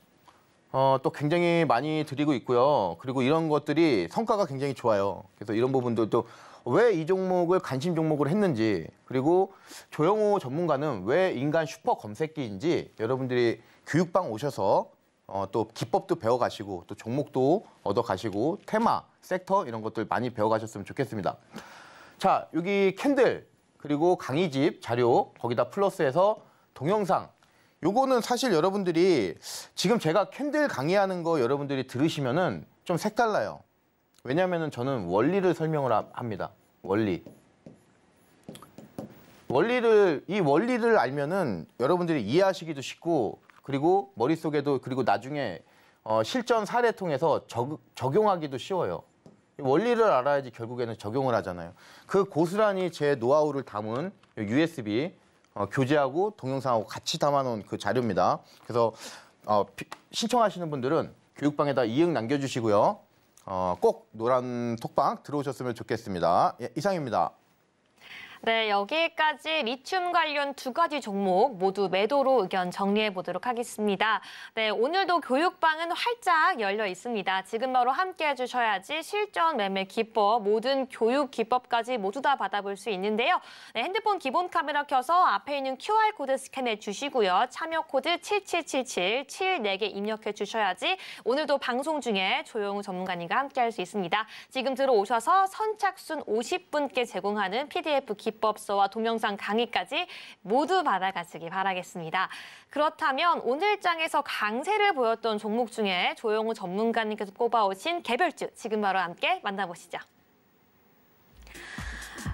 어, 또 굉장히 많이 드리고 있고요. 그리고 이런 것들이 성과가 굉장히 좋아요. 그래서 이런 부분들도 왜 이 종목을 관심 종목으로 했는지 그리고 조영호 전문가는 왜 인간 슈퍼 검색기인지 여러분들이 교육방 오셔서 어, 또 기법도 배워가시고 또 종목도 얻어가시고 테마, 섹터 이런 것들 많이 배워가셨으면 좋겠습니다. 자, 여기 캔들 그리고 강의집 자료 거기다 플러스해서 동영상 요거는 사실 여러분들이 지금 제가 캔들 강의하는 거 여러분들이 들으시면은 좀 색달라요. 왜냐면은 저는 원리를 설명을 합니다. 원리. 원리를 이 원리를 알면은 여러분들이 이해하시기도 쉽고 그리고 머릿속에도 그리고 나중에 어, 실전 사례 통해서 적, 적용하기도 쉬워요. 원리를 알아야지 결국에는 적용을 하잖아요. 그 고스란히 제 노하우를 담은 USB 어, 교재하고 동영상하고 같이 담아놓은 그 자료입니다. 그래서 어, 피, 신청하시는 분들은 교육방에다 이응 남겨주시고요. 어, 꼭 노란 톡방 들어오셨으면 좋겠습니다. 예, 이상입니다. 네, 여기까지 리튬 관련 두 가지 종목 모두 매도로 의견 정리해 보도록 하겠습니다. 네, 오늘도 교육방은 활짝 열려 있습니다. 지금 바로 함께 해주셔야지 실전 매매 기법, 모든 교육 기법까지 모두 다 받아볼 수 있는데요. 네, 핸드폰 기본 카메라 켜서 앞에 있는 QR코드 스캔해 주시고요. 참여 코드 7777, 74개 입력해 주셔야지 오늘도 방송 중에 조용 전문가님과 함께 할 수 있습니다. 지금 들어오셔서 선착순 50분께 제공하는 PDF 기법 기법서와 동영상 강의까지 모두 받아가시기 바라겠습니다. 그렇다면 오늘장에서 강세를 보였던 종목 중에 조용우 전문가님께서 꼽아오신 개별주 지금 바로 함께 만나보시죠.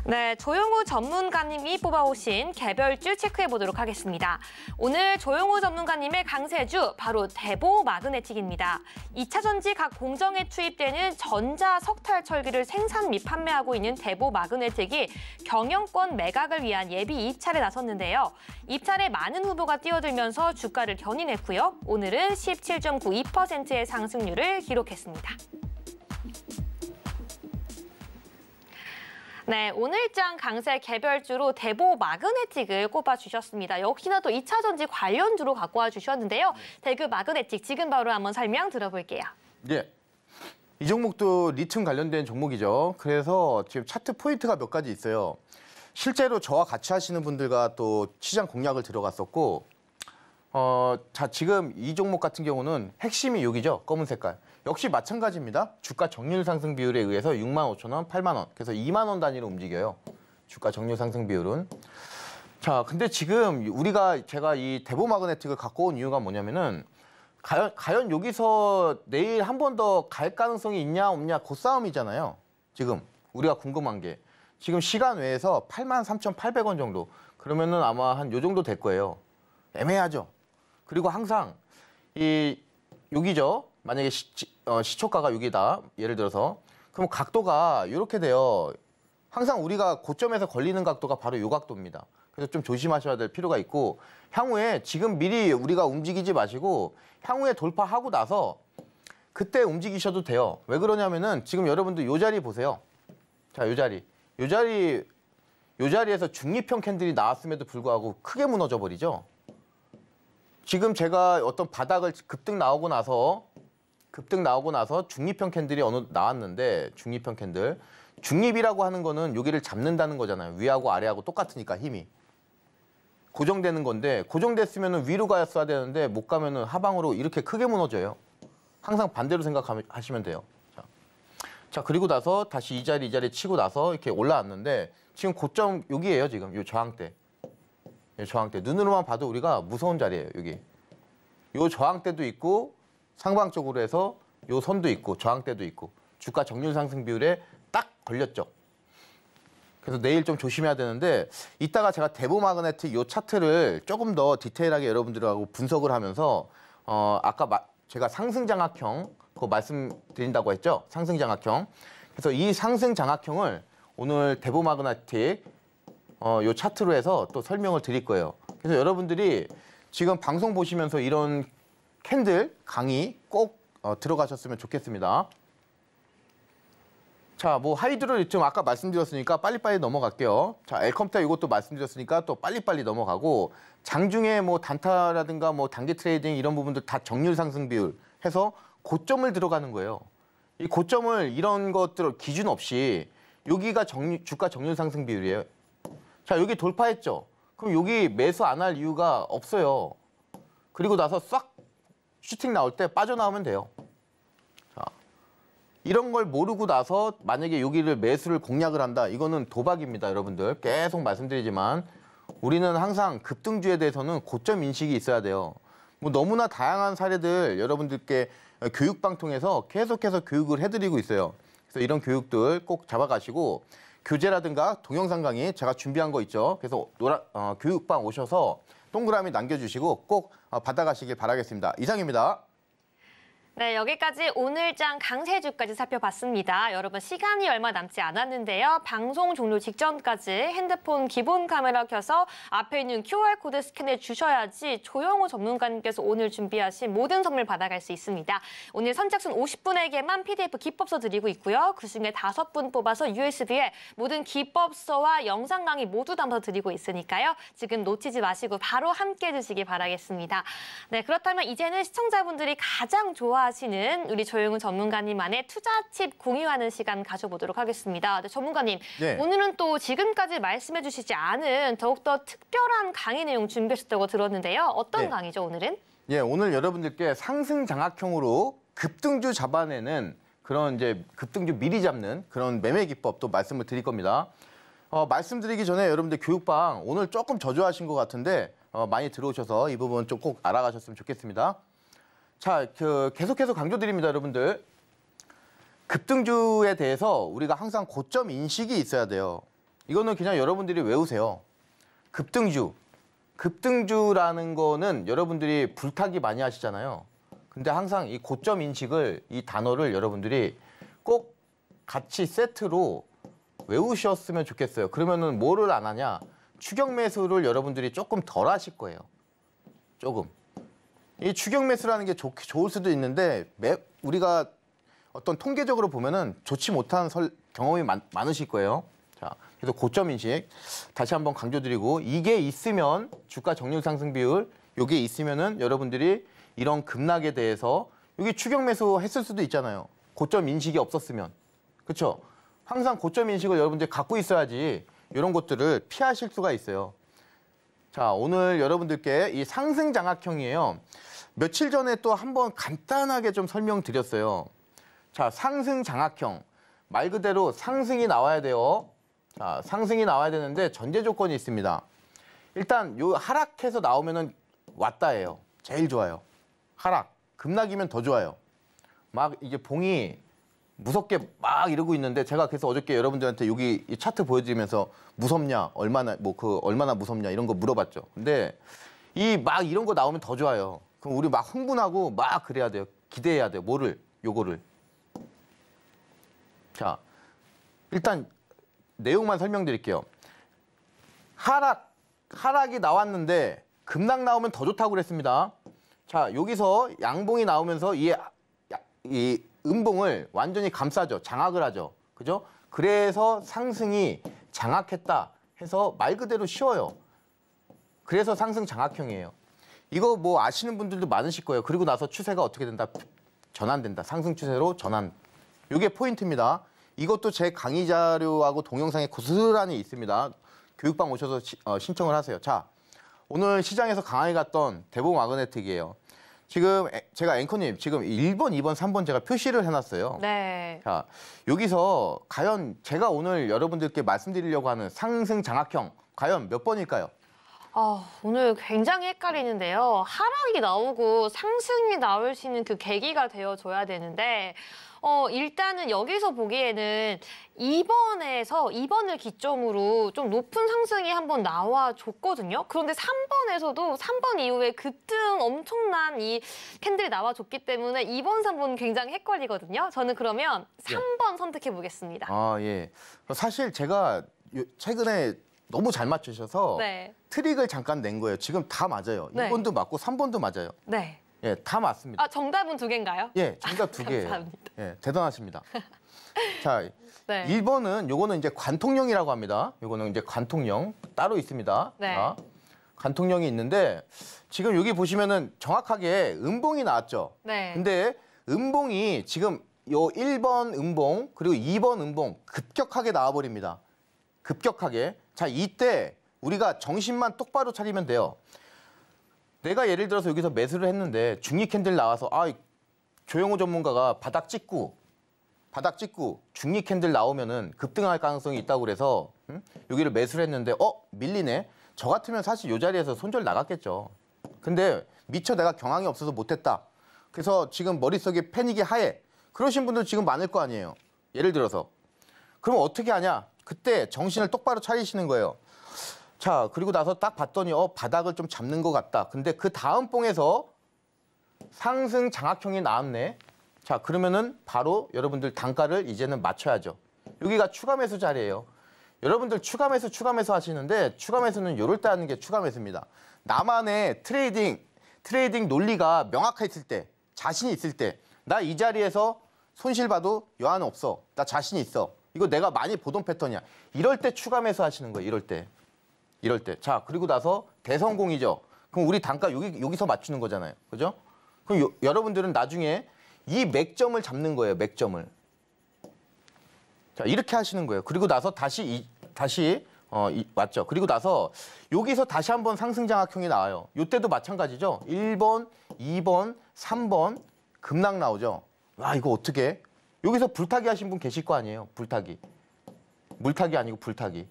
네, 조용우 전문가님이 뽑아오신 개별주 체크해보도록 하겠습니다. 오늘 조용우 전문가님의 강세주 바로 대보 마그네틱입니다. 2차전지 각 공정에 투입되는 전자 석탈 철기를 생산 및 판매하고 있는 대보 마그네틱이 경영권 매각을 위한 예비 입찰에 나섰는데요. 입찰에 많은 후보가 뛰어들면서 주가를 견인했고요. 오늘은 17.92%의 상승률을 기록했습니다. 네, 오늘장 강세 개별주로 대보 마그네틱을 꼽아주셨습니다. 역시나 또 2차전지 관련주로 갖고 와주셨는데요. 대그 마그네틱 지금 바로 한번 설명 들어볼게요. 예. 이 종목도 리튬 관련된 종목이죠. 그래서 지금 차트 포인트가 몇 가지 있어요. 실제로 저와 같이 하시는 분들과 또 시장 공략을 들어갔었고 어, 자 지금 이 종목 같은 경우는 핵심이 여기죠. 검은 색깔. 역시 마찬가지입니다. 주가 정률 상승 비율에 의해서 6만 5천 원, 8만 원, 그래서 2만 원 단위로 움직여요. 주가 정률 상승 비율은. 자, 근데 지금 우리가 제가 이 대보 마그네틱을 갖고 온 이유가 뭐냐면은 과연, 과연 여기서 내일 한 번 더 갈 가능성이 있냐 없냐 곧 그 싸움이잖아요. 지금 우리가 궁금한 게 지금 시간 외에서 83,800원 정도 그러면은 아마 한 요 정도 될 거예요. 애매하죠. 그리고 항상 이 여기죠. 만약에 시, 어, 시초가가 6이다. 예를 들어서. 그럼 각도가 이렇게 돼요. 항상 우리가 고점에서 걸리는 각도가 바로 이 각도입니다. 그래서 좀 조심하셔야 될 필요가 있고 향후에 지금 미리 우리가 움직이지 마시고 향후에 돌파하고 나서 그때 움직이셔도 돼요. 왜 그러냐면은 지금 여러분들 이 자리 보세요. 자, 이 자리. 이 자리 이 자리에서 중립형 캔들이 나왔음에도 불구하고 크게 무너져 버리죠. 지금 제가 어떤 바닥을 급등 나오고 나서 급등 나오고 나서 중립형 캔들이 어느 나왔는데 중립형 캔들 중립이라고 하는 거는 여기를 잡는다는 거잖아요. 위하고 아래하고 똑같으니까 힘이 고정되는 건데 고정됐으면 위로 가야 되는데 못 가면 은 하방으로 이렇게 크게 무너져요. 항상 반대로 생각하시면 돼요. 자. 자, 그리고 나서 다시 이 자리 이 자리 치고 나서 이렇게 올라왔는데 지금 고점 여기예요 지금 요 저항대 요 저항대 눈으로만 봐도 우리가 무서운 자리예요 여기 요 저항대도 있고 상방 적으로 해서 요 선도 있고 저항대도 있고 주가 정률 상승 비율에 딱 걸렸죠. 그래서 내일 좀 조심해야 되는데 이따가 제가 대보 마그네트요 차트를 조금 더 디테일하게 여러분들하고 분석을 하면서 어 아까 마, 제가 상승 장악형 그거 말씀드린다고 했죠. 상승 장악형. 그래서 이 상승 장악형을 오늘 대보 마그네트 어, 요 차트로 해서 또 설명을 드릴 거예요. 그래서 여러분들이 지금 방송 보시면서 이런 캔들 강의 꼭 어, 들어가셨으면 좋겠습니다. 자, 뭐 하이드를 지금 아까 말씀드렸으니까 빨리빨리 넘어갈게요. 자, 엘컴퓨터 이것도 말씀드렸으니까 또 빨리빨리 넘어가고 장중에 뭐 단타라든가 뭐 단기 트레이딩 이런 부분들 다 정률 상승 비율 해서 고점을 들어가는 거예요. 이 고점을 이런 것들을 기준 없이 여기가 정류 주가 정률 상승 비율이에요. 자, 여기 돌파했죠. 그럼 여기 매수 안 할 이유가 없어요. 그리고 나서 싹 슈팅 나올 때 빠져나오면 돼요. 자, 이런 걸 모르고 나서 만약에 여기를 매수를 공략을 한다. 이거는 도박입니다, 여러분들. 계속 말씀드리지만 우리는 항상 급등주에 대해서는 고점 인식이 있어야 돼요. 뭐 너무나 다양한 사례들 여러분들께 교육방 통해서 계속해서 교육을 해드리고 있어요. 그래서 이런 교육들 꼭 잡아가시고 교재라든가 동영상 강의 제가 준비한 거 있죠. 그래서 노라, 어, 교육방 오셔서 동그라미 남겨주시고 꼭 어, 받아가시길 바라겠습니다. 이상입니다. 네, 여기까지 오늘장 강세주까지 살펴봤습니다. 여러분 시간이 얼마 남지 않았는데요. 방송 종료 직전까지 핸드폰 기본 카메라 켜서 앞에 있는 QR코드 스캔해 주셔야지 조영호 전문가님께서 오늘 준비하신 모든 선물 받아갈 수 있습니다. 오늘 선착순 50분에게만 PDF 기법서 드리고 있고요. 그중에 5분 뽑아서 USB에 모든 기법서와 영상 강의 모두 담아서 드리고 있으니까요. 지금 놓치지 마시고 바로 함께 해주시기 바라겠습니다. 네, 그렇다면 이제는 시청자분들이 가장 좋아하는 하시는 우리 조영훈 전문가님만의 투자 팁 공유하는 시간 가져보도록 하겠습니다. 네, 전문가님, 네. 오늘은 또 지금까지 말씀해 주시지 않은 더욱더 특별한 강의 내용 준비하셨다고 들었는데요. 어떤 네. 강의죠, 오늘은? 예, 오늘 여러분들께 상승 장악형으로 급등주 잡아내는 그런 이제 급등주 미리 잡는 그런 매매 기법도 말씀을 드릴 겁니다. 어, 말씀드리기 전에 여러분들 교육방 오늘 조금 저조하신 것 같은데 어, 많이 들어오셔서 이 부분 좀 꼭 알아가셨으면 좋겠습니다. 자, 그 계속해서 강조드립니다, 여러분들. 급등주에 대해서 우리가 항상 고점 인식이 있어야 돼요. 이거는 그냥 여러분들이 외우세요. 급등주. 급등주라는 거는 여러분들이 불타기 많이 하시잖아요. 근데 항상 이 고점 인식을 이 단어를 여러분들이 꼭 같이 세트로 외우셨으면 좋겠어요. 그러면은 뭐를 안 하냐? 추격 매수를 여러분들이 조금 덜 하실 거예요. 조금. 이 추격 매수라는 게 좋, 좋을 수도 있는데 매, 우리가 어떤 통계적으로 보면은 좋지 못한 설, 경험이 많, 많으실 거예요. 자, 그래서 고점 인식 다시 한번 강조드리고 이게 있으면 주가 정률 상승 비율 요게 있으면은 여러분들이 이런 급락에 대해서 여기 추격 매수 했을 수도 있잖아요. 고점 인식이 없었으면. 그렇죠? 항상 고점 인식을 여러분들이 갖고 있어야지 이런 것들을 피하실 수가 있어요. 자, 오늘 여러분들께 이 상승 장악형이에요. 며칠 전에 또 한번 간단하게 좀 설명드렸어요. 자, 상승 장악형. 말 그대로 상승이 나와야 돼요. 자, 상승이 나와야 되는데 전제 조건이 있습니다. 일단 요 하락해서 나오면은 왔다예요. 제일 좋아요. 하락. 급락이면 더 좋아요. 막 이게 봉이 무섭게 막 이러고 있는데 제가 그래서 어저께 여러분들한테 여기 이 차트 보여드리면서 무섭냐 얼마나 뭐 그 얼마나 무섭냐 이런 거 물어봤죠. 근데 이 막 이런 거 나오면 더 좋아요. 그럼 우리 막 흥분하고 막 그래야 돼요. 기대해야 돼요. 뭐를? 요거를. 자, 일단 내용만 설명드릴게요. 하락, 하락이 나왔는데 급락 나오면 더 좋다고 그랬습니다. 자, 여기서 양봉이 나오면서 이, 이 음봉을 완전히 감싸죠. 장악을 하죠. 그죠? 그래서 상승이 장악했다 해서 말 그대로 쉬워요. 그래서 상승 장악형이에요. 이거 뭐 아시는 분들도 많으실 거예요. 그리고 나서 추세가 어떻게 된다? 전환된다. 상승 추세로 전환. 이게 포인트입니다. 이것도 제 강의 자료하고 동영상에 고스란히 있습니다. 교육방 오셔서 시, 어, 신청을 하세요. 자, 오늘 시장에서 강하게 갔던 대보 마그네틱이에요. 지금 에, 제가 앵커님 지금 1번, 2번, 3번 제가 표시를 해놨어요. 네. 자, 여기서 과연 제가 오늘 여러분들께 말씀드리려고 하는 상승 장악형 과연 몇 번일까요? 아, 오늘 굉장히 헷갈리는데요. 하락이 나오고 상승이 나올 수 있는 그 계기가 되어줘야 되는데 어, 일단은 여기서 보기에는 2번에서 2번을 기점으로 좀 높은 상승이 한번 나와줬거든요. 그런데 3번에서도 3번 이후에 급등 엄청난 이 캔들이 나와줬기 때문에 2번, 3번 굉장히 헷갈리거든요. 저는 그러면 3번 예. 선택해 보겠습니다. 아, 예. 사실 제가 최근에 너무 잘 맞추셔서 네. 트릭을 잠깐 낸 거예요. 지금 다 맞아요. 네. 2번도 맞고 3번도 맞아요. 네. 예, 다 맞습니다. 아, 정답은 두 개인가요? 예, 정답 두 아, 개예요. 감사합니다. 예, 대단하십니다. 자, 네. 1번은 요거는 이제 관통령이라고 합니다. 요거는 이제 관통령 따로 있습니다. 네. 자, 관통령이 있는데 지금 여기 보시면은 정확하게 음봉이 나왔죠. 네. 근데 음봉이 지금 요 1번 음봉 그리고 2번 음봉 급격하게 나와 버립니다. 급격하게. 자, 이때 우리가 정신만 똑바로 차리면 돼요. 내가 예를 들어서 여기서 매수를 했는데 중위 캔들 나와서 아 조영호 전문가가 바닥 찍고 바닥 찍고 중위 캔들 나오면은 급등할 가능성이 있다고 그래서 음? 여기를 매수를 했는데 어 밀리네. 저 같으면 사실 이 자리에서 손절 나갔겠죠. 근데 미처 내가 경황이 없어서 못했다. 그래서 지금 머릿속에 패닉이 하에 그러신 분들 지금 많을 거 아니에요. 예를 들어서. 그럼 어떻게 하냐? 그때 정신을 똑바로 차리시는 거예요. 자, 그리고 나서 딱 봤더니 어 바닥을 좀 잡는 것 같다. 근데 그 다음 봉에서 상승 장악형이 나왔네. 자, 그러면은 바로 여러분들 단가를 이제는 맞춰야죠. 여기가 추가 매수 자리예요. 여러분들 추가 매수 추가 매수 하시는데 추가 매수는 요럴 때 하는 게 추가 매수입니다. 나만의 트레이딩 트레이딩 논리가 명확했을 때 자신이 있을 때 나 이 자리에서 손실 봐도 여한 없어. 나 자신 이 있어. 이거 내가 많이 보던 패턴이야. 이럴 때 추가 매수 하시는 거예요. 이럴 때. 이럴 때. 자, 그리고 나서 대성공이죠. 그럼 우리 단가 여기, 여기서 맞추는 거잖아요. 그죠? 그럼 요, 여러분들은 나중에 이 맥점을 잡는 거예요. 맥점을. 자, 이렇게 하시는 거예요. 그리고 나서 다시 이, 다시 어, 이, 맞죠. 그리고 나서 여기서 다시 한번 상승장학형이 나와요. 요때도 마찬가지죠. 1번, 2번, 3번 급락 나오죠. 와, 이거 어떻게? 여기서 불타기 하신 분 계실 거 아니에요. 불타기. 물타기 아니고 불타기.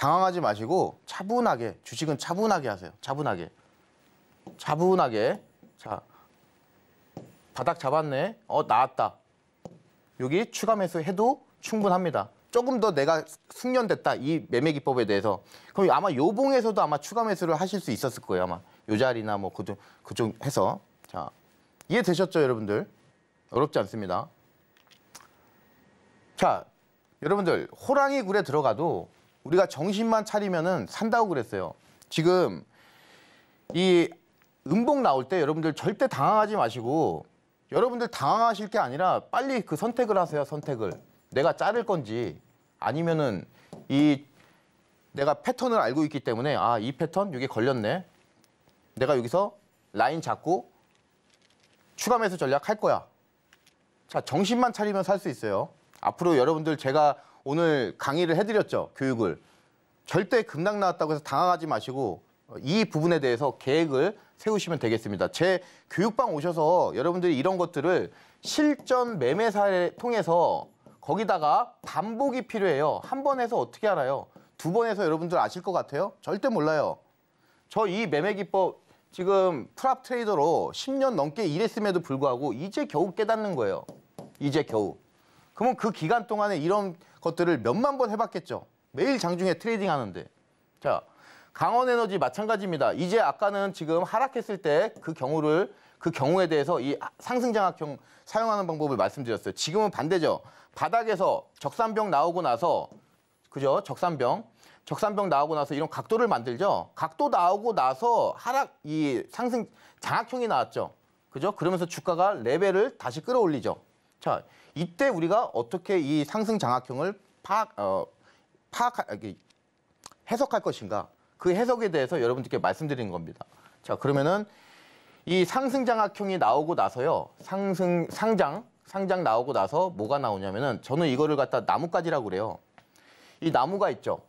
당황하지 마시고 차분하게 주식은 차분하게 하세요. 차분하게. 차분하게. 자. 바닥 잡았네. 어, 나왔다. 여기 추가 매수 해도 충분합니다. 조금 더 내가 숙련됐다. 이 매매 기법에 대해서. 그럼 아마 요봉에서도 아마 추가 매수를 하실 수 있었을 거예요. 아마 요 자리나 뭐 그쪽 그쪽 해서. 자. 이해되셨죠, 여러분들? 어렵지 않습니다. 자, 여러분들 호랑이 굴에 들어가도 우리가 정신만 차리면은 산다고 그랬어요. 지금 이 음봉 나올 때 여러분들 절대 당황하지 마시고 여러분들 당황하실 게 아니라 빨리 그 선택을 하세요. 선택을. 내가 자를 건지 아니면은 이 내가 패턴을 알고 있기 때문에 아, 이 패턴 여기 걸렸네. 내가 여기서 라인 잡고 추가 매수 전략 할 거야. 자, 정신만 차리면 살 수 있어요. 앞으로 여러분들 제가 오늘 강의를 해드렸죠. 교육을. 절대 급락 나왔다고 해서 당황하지 마시고 어, 이 부분에 대해서 계획을 세우시면 되겠습니다. 제 교육방 오셔서 여러분들이 이런 것들을 실전 매매사를 통해서 거기다가 반복이 필요해요. 한 번 해서 어떻게 알아요? 두 번 해서 여러분들 아실 것 같아요? 절대 몰라요. 저 이 매매 기법 지금 프랍 트레이더로 10년 넘게 일했음에도 불구하고 이제 겨우 깨닫는 거예요. 이제 겨우. 그러면 그 기간 동안에 이런 것들을 몇만 번 해봤겠죠. 매일 장중에 트레이딩 하는데. 자, 강원에너지 마찬가지입니다. 이제 아까는 지금 하락했을 때 그 경우를 그 경우에 대해서 이 상승장학형 사용하는 방법을 말씀드렸어요. 지금은 반대죠. 바닥에서 적산병 나오고 나서 그죠? 적산병. 적산병 나오고 나서 이런 각도를 만들죠. 각도 나오고 나서 하락 이 상승 장학형이 나왔죠. 그죠? 그러면서 주가가 레벨을 다시 끌어올리죠. 자, 이때 우리가 어떻게 이 상승 장악형을 파악, 어, 파악, 해석할 것인가. 그 해석에 대해서 여러분들께 말씀드리는 겁니다. 자, 그러면은 이 상승 장악형이 나오고 나서요. 상승, 상장, 상장 나오고 나서 뭐가 나오냐면은 저는 이거를 갖다 나뭇가지라고 그래요. 이 나무가 있죠.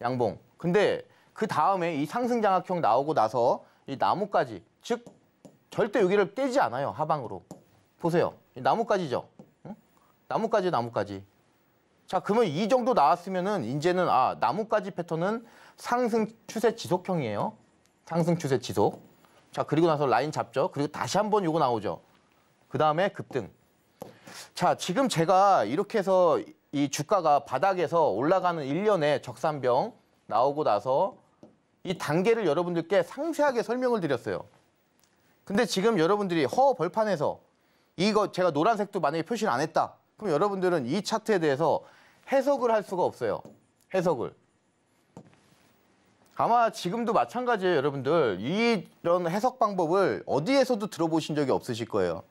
양봉. 근데 그 다음에 이 상승 장악형 나오고 나서 이 나뭇가지, 즉 절대 여기를 깨지 않아요. 하방으로. 보세요. 이 나뭇가지죠. 나뭇가지 나뭇가지. 자 그러면 이 정도 나왔으면은 이제는 아 나뭇가지 패턴은 상승 추세 지속형이에요. 상승 추세 지속. 자 그리고 나서 라인 잡죠. 그리고 다시 한번 요거 나오죠. 그 다음에 급등. 자 지금 제가 이렇게 해서 이 주가가 바닥에서 올라가는 일련의 적산병 나오고 나서 이 단계를 여러분들께 상세하게 설명을 드렸어요. 근데 지금 여러분들이 허 벌판에서 이거 제가 노란색도 만약에 표시를 안 했다. 그럼 여러분들은 이 차트에 대해서 해석을 할 수가 없어요. 해석을. 아마 지금도 마찬가지예요, 여러분들. 이런 해석 방법을 어디에서도 들어보신 적이 없으실 거예요.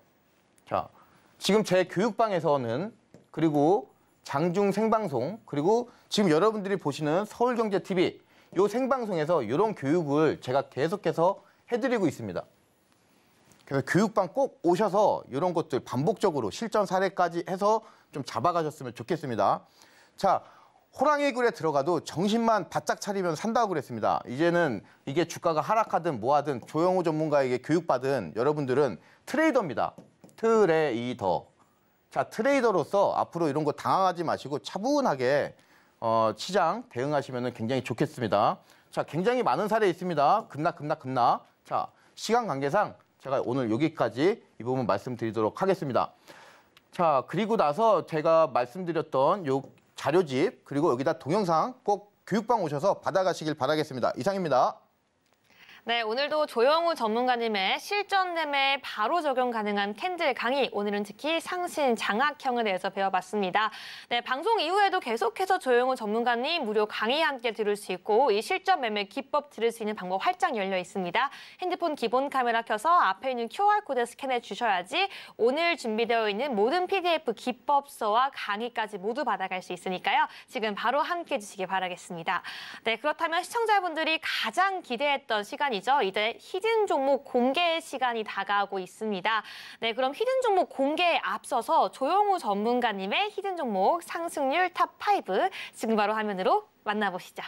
자, 지금 제 교육방에서는 그리고 장중 생방송 그리고 지금 여러분들이 보시는 서울경제TV 이 생방송에서 이런 교육을 제가 계속해서 해드리고 있습니다. 그래서 교육방 꼭 오셔서 이런 것들 반복적으로 실전 사례까지 해서 좀 잡아가셨으면 좋겠습니다. 자, 호랑이 굴에 들어가도 정신만 바짝 차리면 산다고 그랬습니다. 이제는 이게 주가가 하락하든 뭐하든 조영호 전문가에게 교육받은 여러분들은 트레이더입니다. 트레이더. 자, 트레이더로서 앞으로 이런 거 당황하지 마시고 차분하게 어, 시장 대응하시면 굉장히 좋겠습니다. 자, 굉장히 많은 사례 있습니다. 급락, 급락, 급락. 자, 시간 관계상 제가 오늘 여기까지 이 부분 말씀드리도록 하겠습니다. 자, 그리고 나서 제가 말씀드렸던 요 자료집 그리고 여기다 동영상 꼭 교육방 오셔서 받아가시길 바라겠습니다. 이상입니다. 네, 오늘도 조영우 전문가님의 실전됨에 바로 적용 가능한 캔들 강의, 오늘은 특히 상신 장악형에 대해서 배워봤습니다. 네, 방송 이후에도 계속해서 조영우 전문가님 무료 강의 함께 들을 수 있고 이 실전 매매 기법 들을 수 있는 방법 활짝 열려 있습니다. 핸드폰 기본 카메라 켜서 앞에 있는 QR코드 스캔해 주셔야지 오늘 준비되어 있는 모든 PDF 기법서와 강의까지 모두 받아갈 수 있으니까요. 지금 바로 함께 해주시기 바라겠습니다. 네, 그렇다면 시청자분들이 가장 기대했던 시간 시간이죠. 이제 히든 종목 공개 시간이 다가오고 있습니다. 네, 그럼 히든 종목 공개에 앞서서 조영우 전문가님의 히든 종목 상승률 탑5 지금 바로 화면으로 만나보시죠.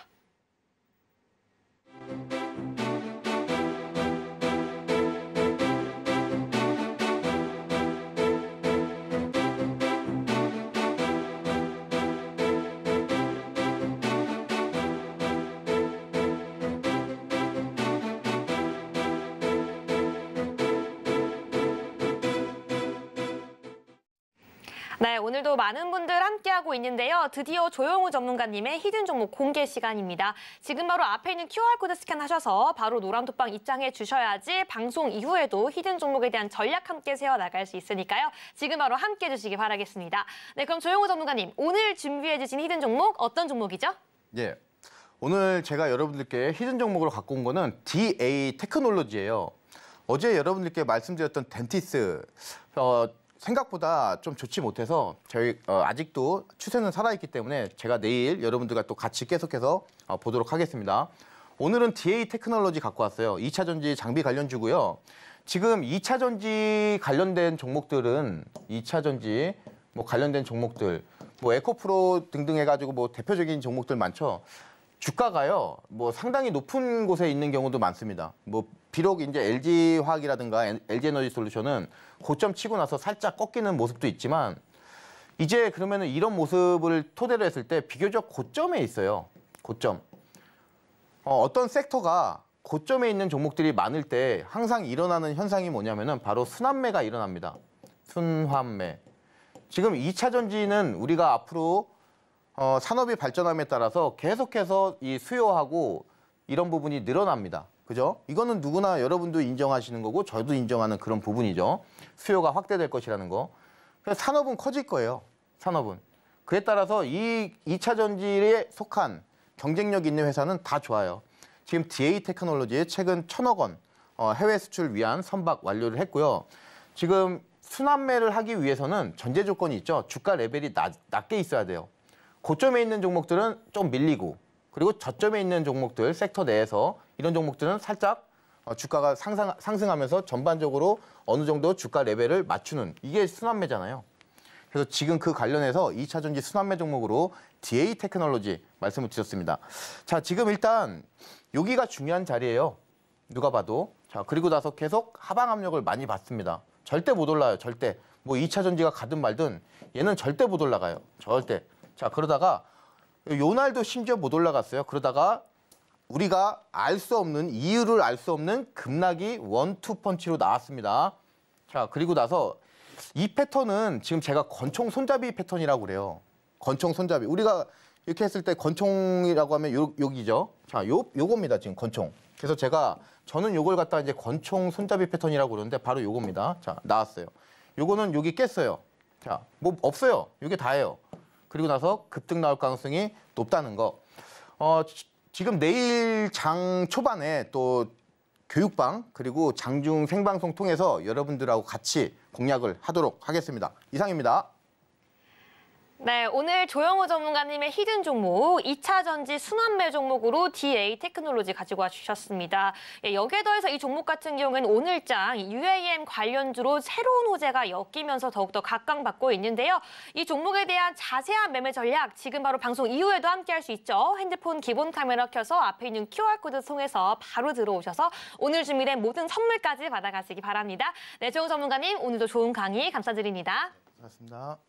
네, 오늘도 많은 분들 함께하고 있는데요. 드디어 조용우 전문가님의 히든 종목 공개 시간입니다. 지금 바로 앞에 있는 QR코드 스캔하셔서 바로 노란톱방 입장해 주셔야지 방송 이후에도 히든 종목에 대한 전략 함께 세워나갈 수 있으니까요. 지금 바로 함께해 주시기 바라겠습니다. 네, 그럼 조용우 전문가님, 오늘 준비해 주신 히든 종목 어떤 종목이죠? 예, 오늘 제가 여러분들께 히든 종목으로 갖고 온 거는 DA 테크놀로지예요. 어제 여러분들께 말씀드렸던 덴티스, 어, 생각보다 좀 좋지 못해서 저희 어, 아직도 추세는 살아있기 때문에 제가 내일 여러분들과 또 같이 계속해서 어, 보도록 하겠습니다. 오늘은 DA 테크놀로지 갖고 왔어요. 2차 전지 장비 관련주고요. 지금 2차 전지 관련된 종목들은 2차 전지 뭐 관련된 종목들 뭐 에코프로 등등 해가지고 뭐 대표적인 종목들 많죠. 주가가요 뭐 상당히 높은 곳에 있는 경우도 많습니다. 뭐 비록 이제 LG화학이라든가 LG에너지 솔루션은 고점 치고 나서 살짝 꺾이는 모습도 있지만 이제 그러면은 이런 모습을 토대로 했을 때 비교적 고점에 있어요. 고점. 어, 어떤 섹터가 고점에 있는 종목들이 많을 때 항상 일어나는 현상이 뭐냐면은 바로 순환매가 일어납니다. 순환매. 지금 2차 전지는 우리가 앞으로 어, 산업이 발전함에 따라서 계속해서 이 수요하고 이런 부분이 늘어납니다. 그죠? 이거는 누구나 여러분도 인정하시는 거고 저도 인정하는 그런 부분이죠. 수요가 확대될 것이라는 거. 산업은 커질 거예요. 산업은. 그에 따라서 이 2차 전지에 속한 경쟁력 있는 회사는 다 좋아요. 지금 DA 테크놀로지에 최근 천억 원 어, 해외 수출 위한 선박 완료를 했고요. 지금 순환매를 하기 위해서는 전제 조건이 있죠. 주가 레벨이 낮, 낮게 있어야 돼요. 고점에 있는 종목들은 좀 밀리고 그리고 저점에 있는 종목들 섹터 내에서 이런 종목들은 살짝 어, 주가가 상상, 상승하면서 전반적으로 어느 정도 주가 레벨을 맞추는 이게 순환매잖아요. 그래서 지금 그 관련해서 2차 전지 순환매 종목으로 DA 테크놀로지 말씀을 드렸습니다. 자, 지금 일단 여기가 중요한 자리예요. 누가 봐도. 자, 그리고 나서 계속 하방 압력을 많이 받습니다. 절대 못 올라요, 절대. 뭐 2차 전지가 가든 말든 얘는 절대 못 올라가요. 절대. 자, 그러다가 요날도 심지어 못 올라갔어요. 그러다가 우리가 알 수 없는 이유를 알 수 없는 급락이 원투펀치로 나왔습니다. 자 그리고 나서 이 패턴은 지금 제가 권총 손잡이 패턴이라고 그래요. 권총 손잡이. 우리가 이렇게 했을 때 권총이라고 하면 요, 요기죠 자, 요, 요겁니다. 지금 권총. 그래서 제가 저는 요걸 갖다 이제 권총 손잡이 패턴이라고 그러는데 바로 요겁니다. 자, 나왔어요. 요거는 요기 깼어요. 자, 뭐 없어요. 요게 다예요. 그리고 나서 급등 나올 가능성이 높다는 거. 어, 지금 내일 장 초반에 또 교육방 그리고 장중 생방송 통해서 여러분들하고 같이 공략을 하도록 하겠습니다. 이상입니다. 네, 오늘 조영호 전문가님의 히든 종목, 2차 전지 순환매 종목으로 DA 테크놀로지 가지고 와주셨습니다. 예, 여기에 더해서 이 종목 같은 경우에는 오늘장 UAM 관련주로 새로운 호재가 엮이면서 더욱더 각광받고 있는데요. 이 종목에 대한 자세한 매매 전략, 지금 바로 방송 이후에도 함께 할 수 있죠. 핸드폰 기본 카메라 켜서 앞에 있는 QR코드 통해서 바로 들어오셔서 오늘 준비된 모든 선물까지 받아가시기 바랍니다. 네, 조영호 전문가님, 오늘도 좋은 강의 감사드립니다. 고맙습니다.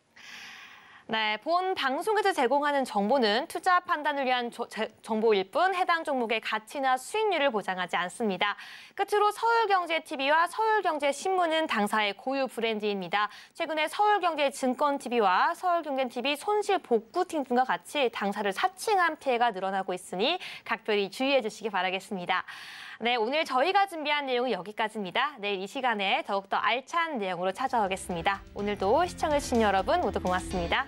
네, 본 방송에서 제공하는 정보는 투자 판단을 위한 조, 제, 정보일 뿐 해당 종목의 가치나 수익률을 보장하지 않습니다. 끝으로 서울경제TV와 서울경제신문은 당사의 고유 브랜드입니다. 최근에 서울경제증권TV와 서울경제TV 손실복구팀 등과 같이 당사를 사칭한 피해가 늘어나고 있으니 각별히 주의해 주시기 바라겠습니다. 네, 오늘 저희가 준비한 내용은 여기까지입니다. 내일 이 시간에 더욱더 알찬 내용으로 찾아오겠습니다. 오늘도 시청해주신 여러분 모두 고맙습니다.